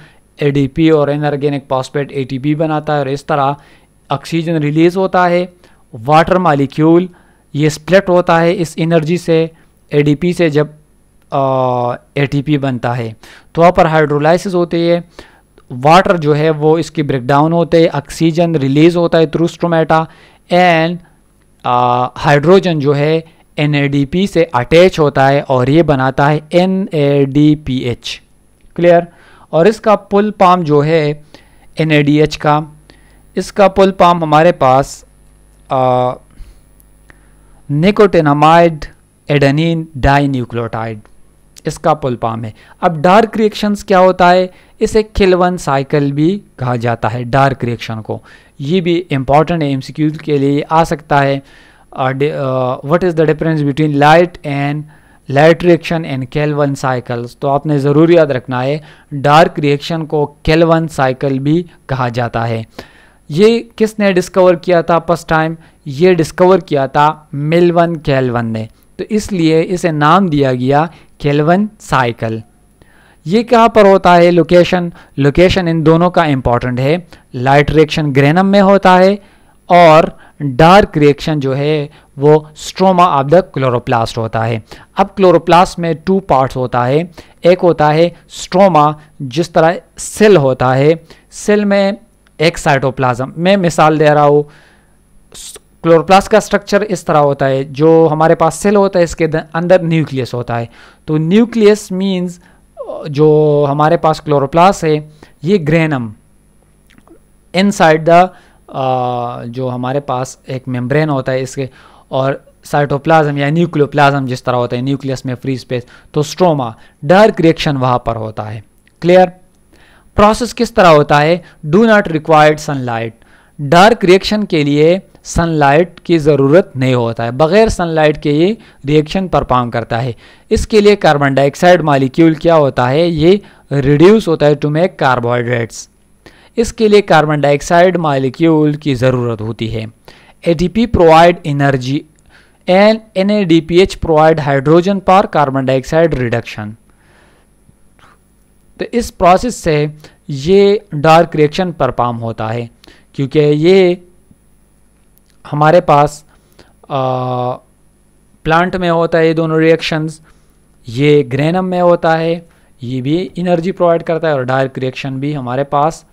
एडीपी और एनर्गेनिक पॉस्पेट एटीपी बनाता है और इस तरह ऑक्सीजन रिलीज होता है वाटर मालिक्यूल ये स्प्लिट होता है इस एनर्जी से एडीपी से जब एटीपी बनता है तो वहाँ पर हाइड्रोलाइसिस होती है वाटर जो है वो इसकी ब्रेकडाउन होते हैं ऑक्सीजन रिलीज होता है थ्रू स्ट्रोमेटा एंड हाइड्रोजन जो है एन से अटैच होता है और ये बनाता है एन क्लियर और इसका पुल पाम जो है एन का इसका पुल पाम हमारे पास निकोटिनामाइड एडनिन डाई न्यूक्लोटाइड इसका पुलपाम है अब डार्क रिएक्शंस क्या होता है इसे खिलवन साइकिल भी कहा जाता है डार्क रिएक्शन को ये भी इम्पॉर्टेंट है एम के लिए आ सकता है what is the difference between light and light reaction and Calvin cycles तो आपने ज़रूर याद रखना है डार्क रिएक्शन को केलवन साइकिल भी कहा जाता है ये किसने डिस्कवर किया था फर्स्ट टाइम ये डिस्कवर किया था मिलवन केलवन ने तो इसलिए इसे नाम दिया गया केलवन साइकिल ये कहाँ पर होता है लोकेशन लोकेशन इन दोनों का इम्पॉर्टेंट है लाइट रिएक्शन ग्रेनम में होता है और डार्क रिएक्शन जो है वो स्ट्रोमा ऑफ द क्लोरोप्लास्ट होता है अब क्लोरोप्लास्ट में टू पार्ट्स होता है एक होता है स्ट्रोमा जिस तरह सेल होता है सेल में एक साइटोप्लाज्म मैं मिसाल दे रहा हूँ क्लोरोप्लास्ट का स्ट्रक्चर इस तरह होता है जो हमारे पास सेल होता है इसके अंदर न्यूक्लियस होता है तो न्यूक्लियस मीन्स जो हमारे पास क्लोरोप्लास्ट है ये ग्रेनम इनसाइड द जो हमारे पास एक मेम्ब्रेन होता है इसके और साइटोप्लाज्म या न्यूक्लियोप्लाज्म जिस तरह होता है न्यूक्लियस में फ्री स्पेस तो स्ट्रोमा डार्क रिएक्शन वहाँ पर होता है क्लियर प्रोसेस किस तरह होता है do not required sunlight dark reaction के लिए सनलाइट की ज़रूरत नहीं होता है बग़ैर सनलाइट के ये रिएक्शन परफॉर्म करता है इसके लिए कार्बन डाइऑक्साइड मालिक्यूल क्या होता है ये रिड्यूस होता है टू मेक कार्बोहाइड्रेट्स इसके लिए कार्बन डाइऑक्साइड मालिक्यूल की ज़रूरत होती है P provide energy and N A D P H provide hydrogen पर कार्बन डाइऑक्साइड रिडक्शन तो इस प्रोसेस से ये डार्क रिएक्शन परफॉर्म होता है क्योंकि ये हमारे पास आ, प्लांट में होता है ये दोनों रिएक्शंस ये ग्रेनम में होता है ये भी एनर्जी प्रोवाइड करता है और डायरेक्ट रिएक्शन भी हमारे पास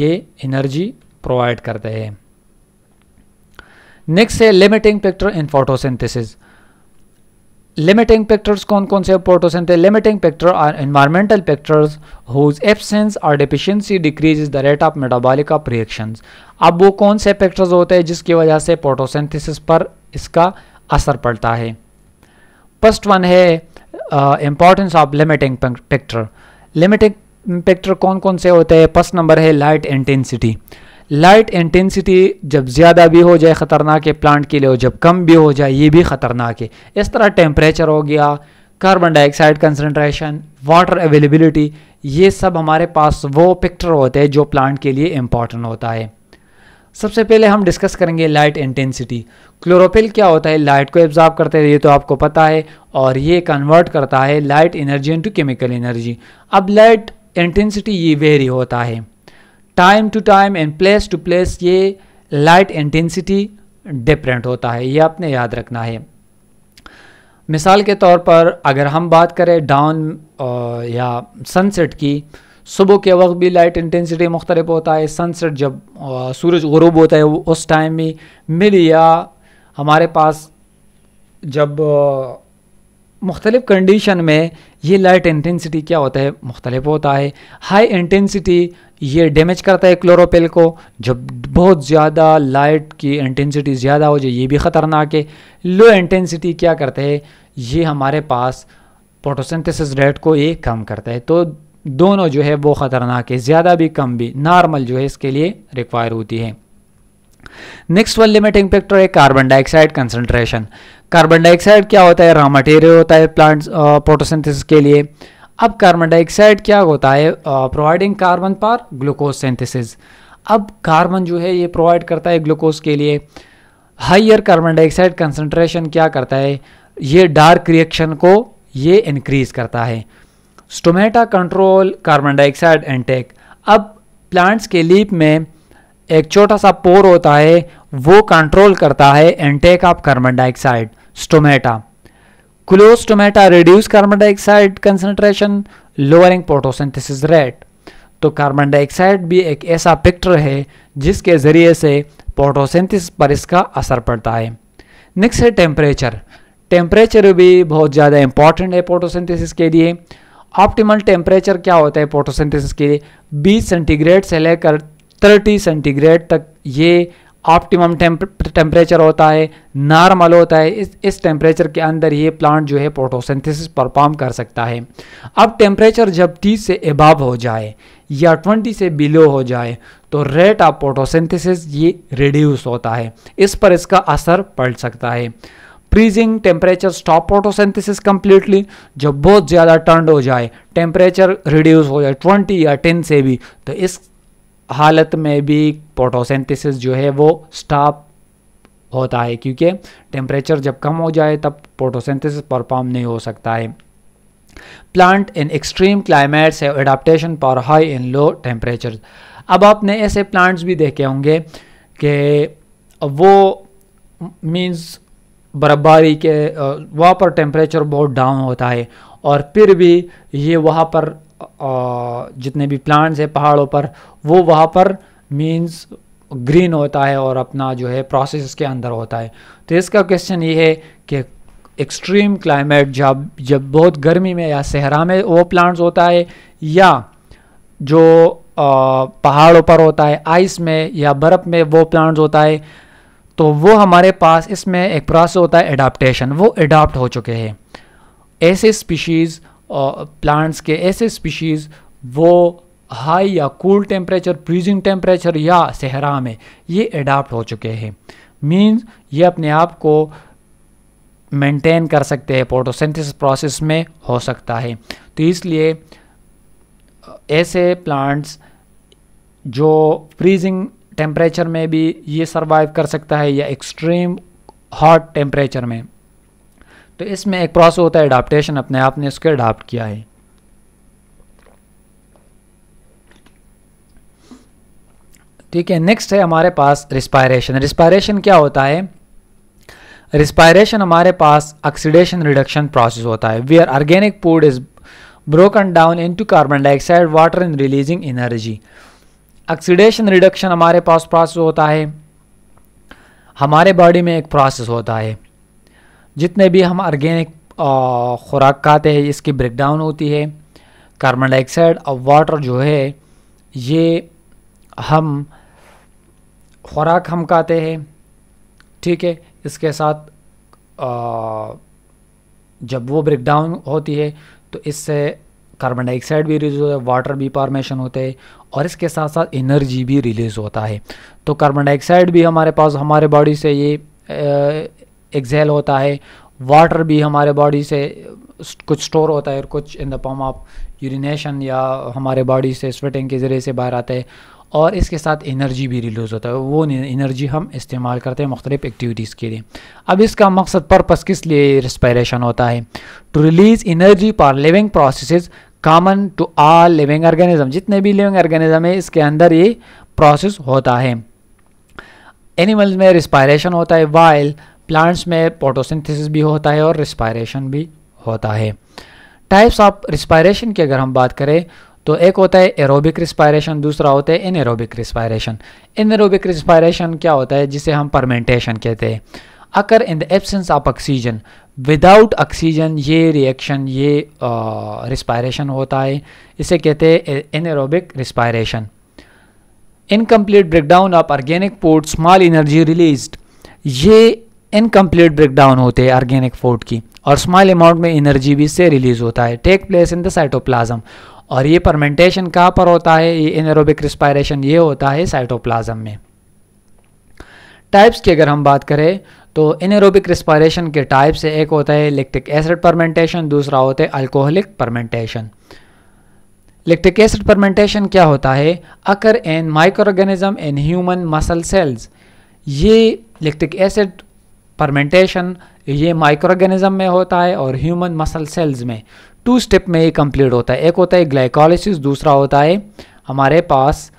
ये एनर्जी प्रोवाइड करते हैं नेक्स्ट है limiting factor in photosynthesis limiting factors कौन कौन से photosynthesis limiting factor are environmental factors whose absence और deficiency decrease the rate of metabolic of reaction अब वो कौन से फैक्टर्स होते हैं जिसकी वजह से पोटोसेंथिस पर इसका असर पड़ता है फर्स्ट वन है importance of limiting factor limiting factor कौन कौन से होते हैं फर्स्ट नंबर है लाइट इंटेंसिटी लाइट इंटेंसिटी जब ज़्यादा भी हो जाए ख़तरनाक है प्लांट के लिए और जब कम भी हो जाए ये भी ख़तरनाक है इस तरह टेम्परेचर हो गया carbon dioxide concentration water availability ये सब हमारे पास वो पिक्चर होते हैं जो प्लांट के लिए इम्पॉर्टेंट होता है सबसे पहले हम डिस्कस करेंगे लाइट इंटेंसिटी क्लोरोफिल क्या होता है लाइट को एब्जॉर्ब करते हैं ये तो आपको पता है और ये कन्वर्ट करता है light energy into chemical energy अब लाइट इंटेंसिटी ये वेरी होता है time to time and place to place ये लाइट इंटेंसिटी डिफरेंट होता है ये आपने याद रखना है मिसाल के तौर पर अगर हम बात करें डाउन या सनसेट की सुबह के वक्त भी लाइट इंटेंसिटी मुख्तलिफ होता है सनसेट जब सूरज गरूब होता है उस टाइम में मिल या हमारे पास जब मुख्तलिफ़ कंडीशन में ये लाइट इंटेंसिटी क्या होता है मुख्तलिफ होता है हाई इंटेंसिटी ये डैमेज करता है क्लोरोपेल को जब बहुत ज़्यादा लाइट की इंटेंसिटी ज़्यादा हो जाए ये भी ख़तरनाक है लो इंटेंसिटी क्या करता है ये हमारे पास फोटोसिंथेसिस रेट को ये कम करता है तो दोनों जो है वो ख़तरनाक है ज़्यादा भी कम भी नॉर्मल जो है इसके लिए रिक्वायर होती है नेक्स्ट वन लिमिटिंग फैक्टर है carbon dioxide concentration carbon dioxide क्या होता है रॉ मटेरियल होता है प्लांट्स फोटोसिंथेसिस के लिए अब कार्बन डाइऑक्साइड क्या होता है प्रोवाइडिंग कार्बन पर ग्लूकोज सिंथेसिस अब कार्बन जो है ये प्रोवाइड करता है ग्लूकोज के लिए हाइयर कार्बन डाइऑक्साइड कंसनट्रेशन क्या करता है ये डार्क रिएक्शन को ये इनक्रीज़ करता है stomata control carbon dioxide intake अब प्लांट्स के लीप में एक छोटा सा पोर होता है वो कंट्रोल करता है intake of carbon dioxide stomata stomata reduce carbon dioxide concentration lowering photosynthesis rate तो कार्बन डाइऑक्साइड भी एक ऐसा फैक्टर है जिसके ज़रिए से फोटोसिंथेसिस पर इसका असर पड़ता है नेक्स्ट है टेम्परेचर टेम्परेचर भी बहुत ज़्यादा इंपॉर्टेंट है फोटोसिंथेसिस के लिए ऑप्टिमल टेम्परेचर क्या होता है फोटोसिंथेसिस के लिए 20 सेंटीग्रेड से लेकर 30 सेंटीग्रेड तक ये ऑप्टिमम टेम्परेचर होता है नॉर्मल होता है इस इस टेम्परेचर के अंदर ये प्लांट जो है फोटोसिंथेसिस परफॉर्म कर सकता है अब टेम्परेचर जब 30 से एबाब हो जाए या 20 से बिलो हो जाए तो रेट ऑफ फोटोसिंथेसिस ये रिड्यूस होता है इस पर इसका असर पड़ सकता है freezing temperature stop photosynthesis completely जब बहुत ज़्यादा टर्न हो जाए टेम्परेचर रिड्यूस हो जाए 20 या 10 से भी तो इस हालत में भी फोटोसेंथिसिस जो है वो स्टॉप होता है क्योंकि टेम्परेचर जब कम हो जाए तब फोटोसेंथिसिस परफॉर्म नहीं हो सकता है प्लांट इन एक्सट्रीम क्लाइमेट्स है adaptation for high in low temperature अब आपने ऐसे प्लांट्स भी देखे होंगे कि वो मीन्स बर्फबारी के वहाँ पर टेम्परेचर बहुत डाउन होता है और फिर भी ये वहाँ पर जितने भी प्लांट्स हैं पहाड़ों पर वो वहाँ पर मीन्स ग्रीन होता है और अपना जो है प्रोसेस के अंदर होता है तो इसका क्वेश्चन ये है कि एक्सट्रीम क्लाइमेट जब जब बहुत गर्मी में या सहरा में वो प्लांट्स होता है या जो पहाड़ों पर होता है आइस में या बर्फ़ में वो प्लांट्स होता है तो वो हमारे पास इसमें एक प्रोसेस होता है एडाप्टेशन वो एडाप्ट हो चुके हैं ऐसे स्पीशीज़ प्लांट्स के ऐसे स्पीशीज़ वो हाई या कूल टेम्परेचर फ्रीजिंग टेम्परेचर या सहरा में ये अडाप्ट हो चुके हैं मींस ये अपने आप को मेंटेन कर सकते हैं पोटोसेंथिस प्रोसेस में हो सकता है तो इसलिए ऐसे प्लांट्स जो फ्रीजिंग टेम्परेचर में भी ये सर्वाइव कर सकता है या एक्सट्रीम हॉट टेम्परेचर में तो इसमें एक प्रोसेस होता है अडाप्टेशन अपने आप ने उसके अडाप्ट किया है ठीक है नेक्स्ट है हमारे पास रिस्पायरेशन रिस्पायरेशन क्या होता है रिस्पायरेशन हमारे पास ऑक्सीडेशन रिडक्शन प्रोसेस होता है we are organic food is broken down into carbon dioxide water in releasing energy oxidation reduction हमारे पास प्रोसेस होता है हमारे बॉडी में एक प्रोसेस होता है जितने भी हम ऑर्गेनिक खुराक खाते हैं इसकी ब्रेकडाउन होती है कार्बन डाइऑक्साइड और वाटर जो है ये हम खुराक हम खाते हैं ठीक है इसके साथ आ, जब वो ब्रेक डाउन होती है तो इससे कार्बन डाइऑक्साइड भी रिलीज़ होता है वाटर भी फॉर्मेशन होते हैं और इसके साथ साथ एनर्जी भी रिलीज़ होता है तो कार्बन डाइऑक्साइड भी हमारे पास हमारे बॉडी से ये एक्जेल होता है वाटर भी हमारे बॉडी से कुछ स्टोर होता है और कुछ in the form of urination या हमारे बॉडी से स्वेटिंग के ज़रिए से बाहर आता है और इसके साथ एनर्जी भी रिलीज़ होता है वो एनर्जी हम इस्तेमाल करते हैं मुख्तलिफ़ एक्टिविटीज़ के लिए अब इसका मकसद पर्पस किस लिए रिस्पायरेशन होता है to release energy for living process common to all living organism जितने भी लिविंग ऑर्गेनिज्म है इसके अंदर ये प्रोसेस होता है एनिमल्स में रिस्पायरेशन होता है वाइल्ड प्लांट्स में पोटोसिंथिस भी होता है और रिस्पायरेशन भी होता है टाइप्स ऑफ रिस्पायरेशन की अगर हम बात करें तो एक होता है एरोबिक रिस्पायरेशन दूसरा होता है इनएरोबिक रिस्पायरेशन इनएरोबिक रिस्पायरेशन क्या होता है जिसे हम परमेंटेशन कहते हैं occur in the absence of oxygen without oxygen ये रिएक्शन ये रिस्पायरेशन होता है इसे कहते हैं anaerobic respiration incomplete breakdown of organic food small energy release ये इनकम्प्लीट ब्रेकडाउन होते हैं ऑर्गेनिक फूड की और स्मॉल अमाउंट में एनर्जी भी इससे रिलीज होता है take place in the cytoplasm और ये परमेंटेशन कहाँ पर होता है ये एनरोबिक रिस्पायरेशन ये होता है साइटोप्लाज्म में टाइप्स की अगर हम बात करें तो एनरोबिक रिस्पायरेशन के टाइप से एक होता है लिक्टिक एसिड परमेंटेशन दूसरा होता है alcoholic fermentation lactic acid fermentation क्या होता है occur in micro organism in human muscle cells ये लिक्टिक एसिड फर्मेंटेशन ये माइक्रो ऑर्गेनिज्म में होता है और ह्यूमन मसल सेल्स में टू स्टेप में ये कंप्लीट होता है एक होता है ग्लाइकोलाइसिस दूसरा होता है हमारे पास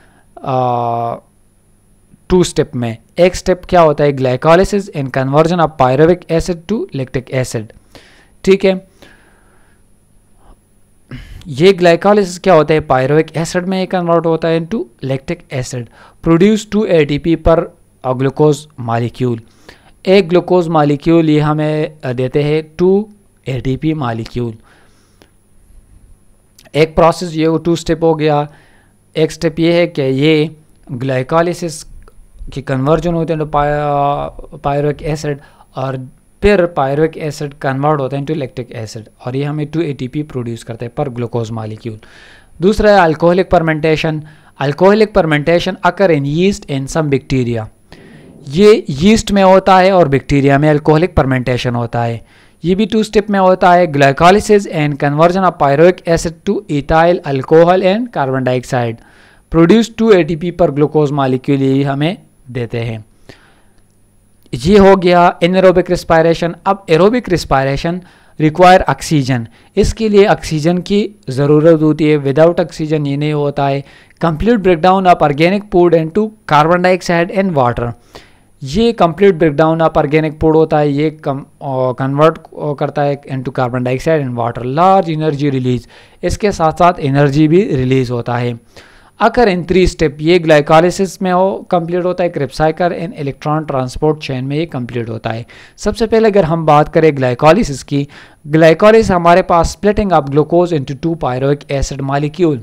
टू स्टेप में एक स्टेप क्या होता है glycolysis in conversion of pyruvic acid to lactic acid ठीक है ये ग्लाइकोलाइसिस क्या होता है पायरोविक एसिड में कन्वर्ट होता है into lactic acid produce two ATP per glucose molecule एक ग्लूकोज मालिक्यूल ये हमें देते हैं टू एटीपी मालिक्यूल एक प्रोसेस ये वो टू स्टेप हो गया एक स्टेप ये है कि ये ग्लाइकोलिसिस के कन्वर्जन होते हैं तो पायरिक एसिड और फिर पायरिक एसिड कन्वर्ट होते हैं टू इलेक्ट्रिक एसिड और ये हमें टू एटीपी प्रोड्यूस करते हैं पर ग्लूकोज मालिक्यूल दूसरा है alcoholic fermentation alcoholic fermentation occur in yeast in some bacteria ये यीस्ट में होता है और बैक्टीरिया में अल्कोहलिक परमेंटेशन होता है ये भी टू स्टेप में होता है glycolysis and conversion of pyruvic acid to ethyl alcohol and carbon dioxide produce two A per glucose molecule ये हमें देते हैं ये हो गया एनरोबिक रिस्पायरेशन अब एरोबिक रिस्पायरेशन रिक्वायर ऑक्सीजन इसके लिए ऑक्सीजन की ज़रूरत होती है विदाउट ऑक्सीजन ये नहीं होता है complete breakdown of organic food and to carbon dioxide and water ये complete breakdown of organic food होता है ये कम कन्वर्ट करता है into carbon dioxide and water large energy release इसके साथ साथ एनर्जी भी रिलीज होता है अगर इन थ्री स्टेप ये ग्लाइकोलिसिस में हो कंप्लीट होता है Krebs cycle in electron transport chain में ये कंप्लीट होता है सबसे पहले अगर हम बात करें ग्लाइकोलिसिस की ग्लाइकोलिस हमारे पास splitting of glucose into two pyruvic acid molecule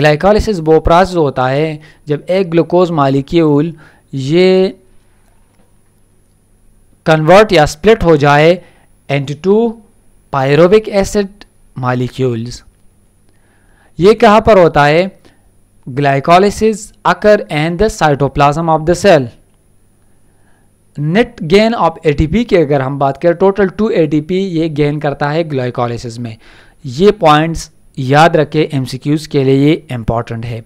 glycolysis वो प्रोसेस होता है जब एक ग्लूकोज मालिक्यूल ये कन्वर्ट या स्प्लिट हो जाए into two pyruvic acid molecules ये कहाँ पर होता है glycolysis occur and the cytoplasm of the cell net gain of ATP की अगर हम बात करें टोटल टू एटीपी ये गेन करता है ग्लाइकोलिसिस में ये पॉइंट्स याद रखें एमसीक्यूज़ के लिए ये इम्पॉर्टेंट है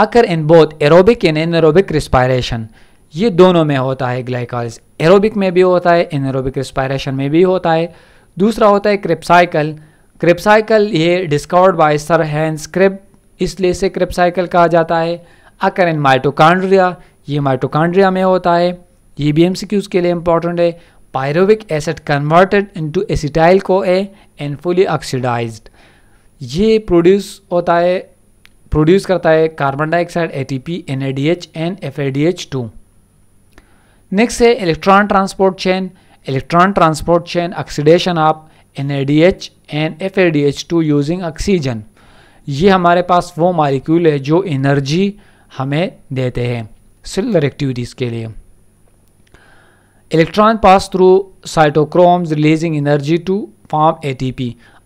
occur in both aerobic and anaerobic respiration ये दोनों में होता है ग्लाइकॉलिस एरोबिक में भी होता है एनरोबिक रिस्पायरेशन में भी होता है दूसरा होता है क्रिपसाइकल क्रिपसाइकल ये discovered by sir Hans Krebs इसलिए से क्रिपसाइकल कहा जाता है अकर इन माइटोकांड्रिया ये माइटोकांड्रिया में होता है ये भी एम के लिए इंपॉर्टेंट है pyruvic acid converted into acetyl co A and fully oxidized ये प्रोड्यूस होता है प्रोड्यूस करता है carbon dioxide ATP NADH and FADH two next है electron transport chain electron transport chain oxidation of NADH and FADH two using oxygen ये हमारे पास वो molecule है जो एनर्जी हमें देते हैं सिलर एक्टिविटीज़ के लिए electron pass through cytochromes releasing energy to form ATP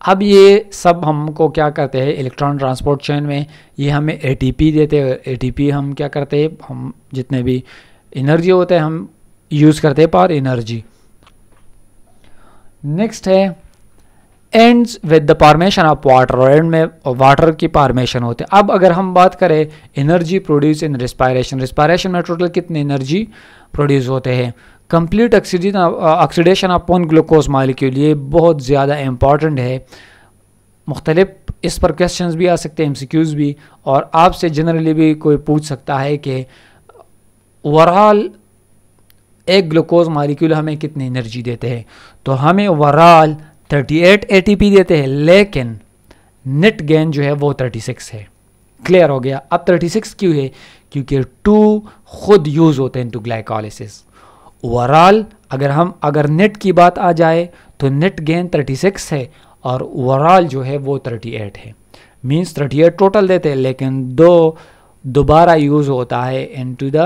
अब ये सब हमको क्या करते हैं इलेक्ट्रॉन ट्रांसपोर्ट चेन में ये हमें ए देते हैं टी हम क्या करते हैं हम जितने भी एनर्जी होते हैं हम यूज़ करते हैं पावर एनर्जी नेक्स्ट है ends with the formation of water और एंड में वाटर की पारमेशन होते हैं अब अगर हम बात करें energy produce in respiration respiration में टोटल कितनी एनर्जी प्रोड्यूस होते हैं complete oxygen oxidation upon glucose molecule ये बहुत ज़्यादा इम्पॉर्टेंट है मुख्तलिफ इस पर क्वेश्चंस भी आ सकते हैं एम भी और आपसे जनरली भी कोई पूछ सकता है कि ओवरऑल एक ग्लूकोज मालिक्यूल हमें कितनी एनर्जी देते हैं तो हमें ओवरऑल 38 एटीपी देते हैं लेकिन नेट गेन जो है वो 36 है क्लियर हो गया अब 36 क्यों है क्योंकि टू खुद यूज़ होते हैं टू ग्लाइकोलिसिस ओवरऑल अगर हम अगर नेट की बात आ जाए तो नेट गेन 36 है और ओवरऑल जो है वो 38 है मीन्स 38 टोटल देते हैं लेकिन दो दोबारा यूज़ होता है इन टू द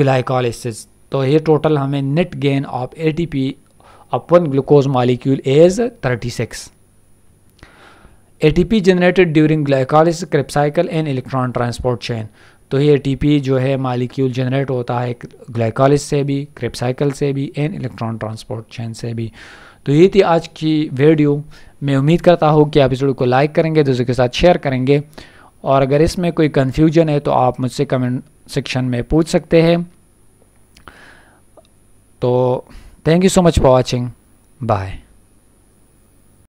ग्लाइकोलिसिस तो ये टोटल हमें net gain of A T P upon glucose molecule as 36 T P generated during glycolysis Krebs cycle and electron transport chain तो ये ए जो है मालिक्यूल जनरेट होता है ग्लाइकोलिस से भी क्रिपसाइकिल से भी एंड इलेक्ट्रॉन ट्रांसपोर्ट चैन से भी तो ये थी आज की वीडियो मैं उम्मीद करता हूँ कि आप इस वीडियो को लाइक करेंगे दूसरों के साथ शेयर करेंगे और अगर इसमें कोई कन्फ्यूजन है तो आप मुझसे कमेंट सेक्शन में पूछ सकते हैं तो thank you so much for watching bye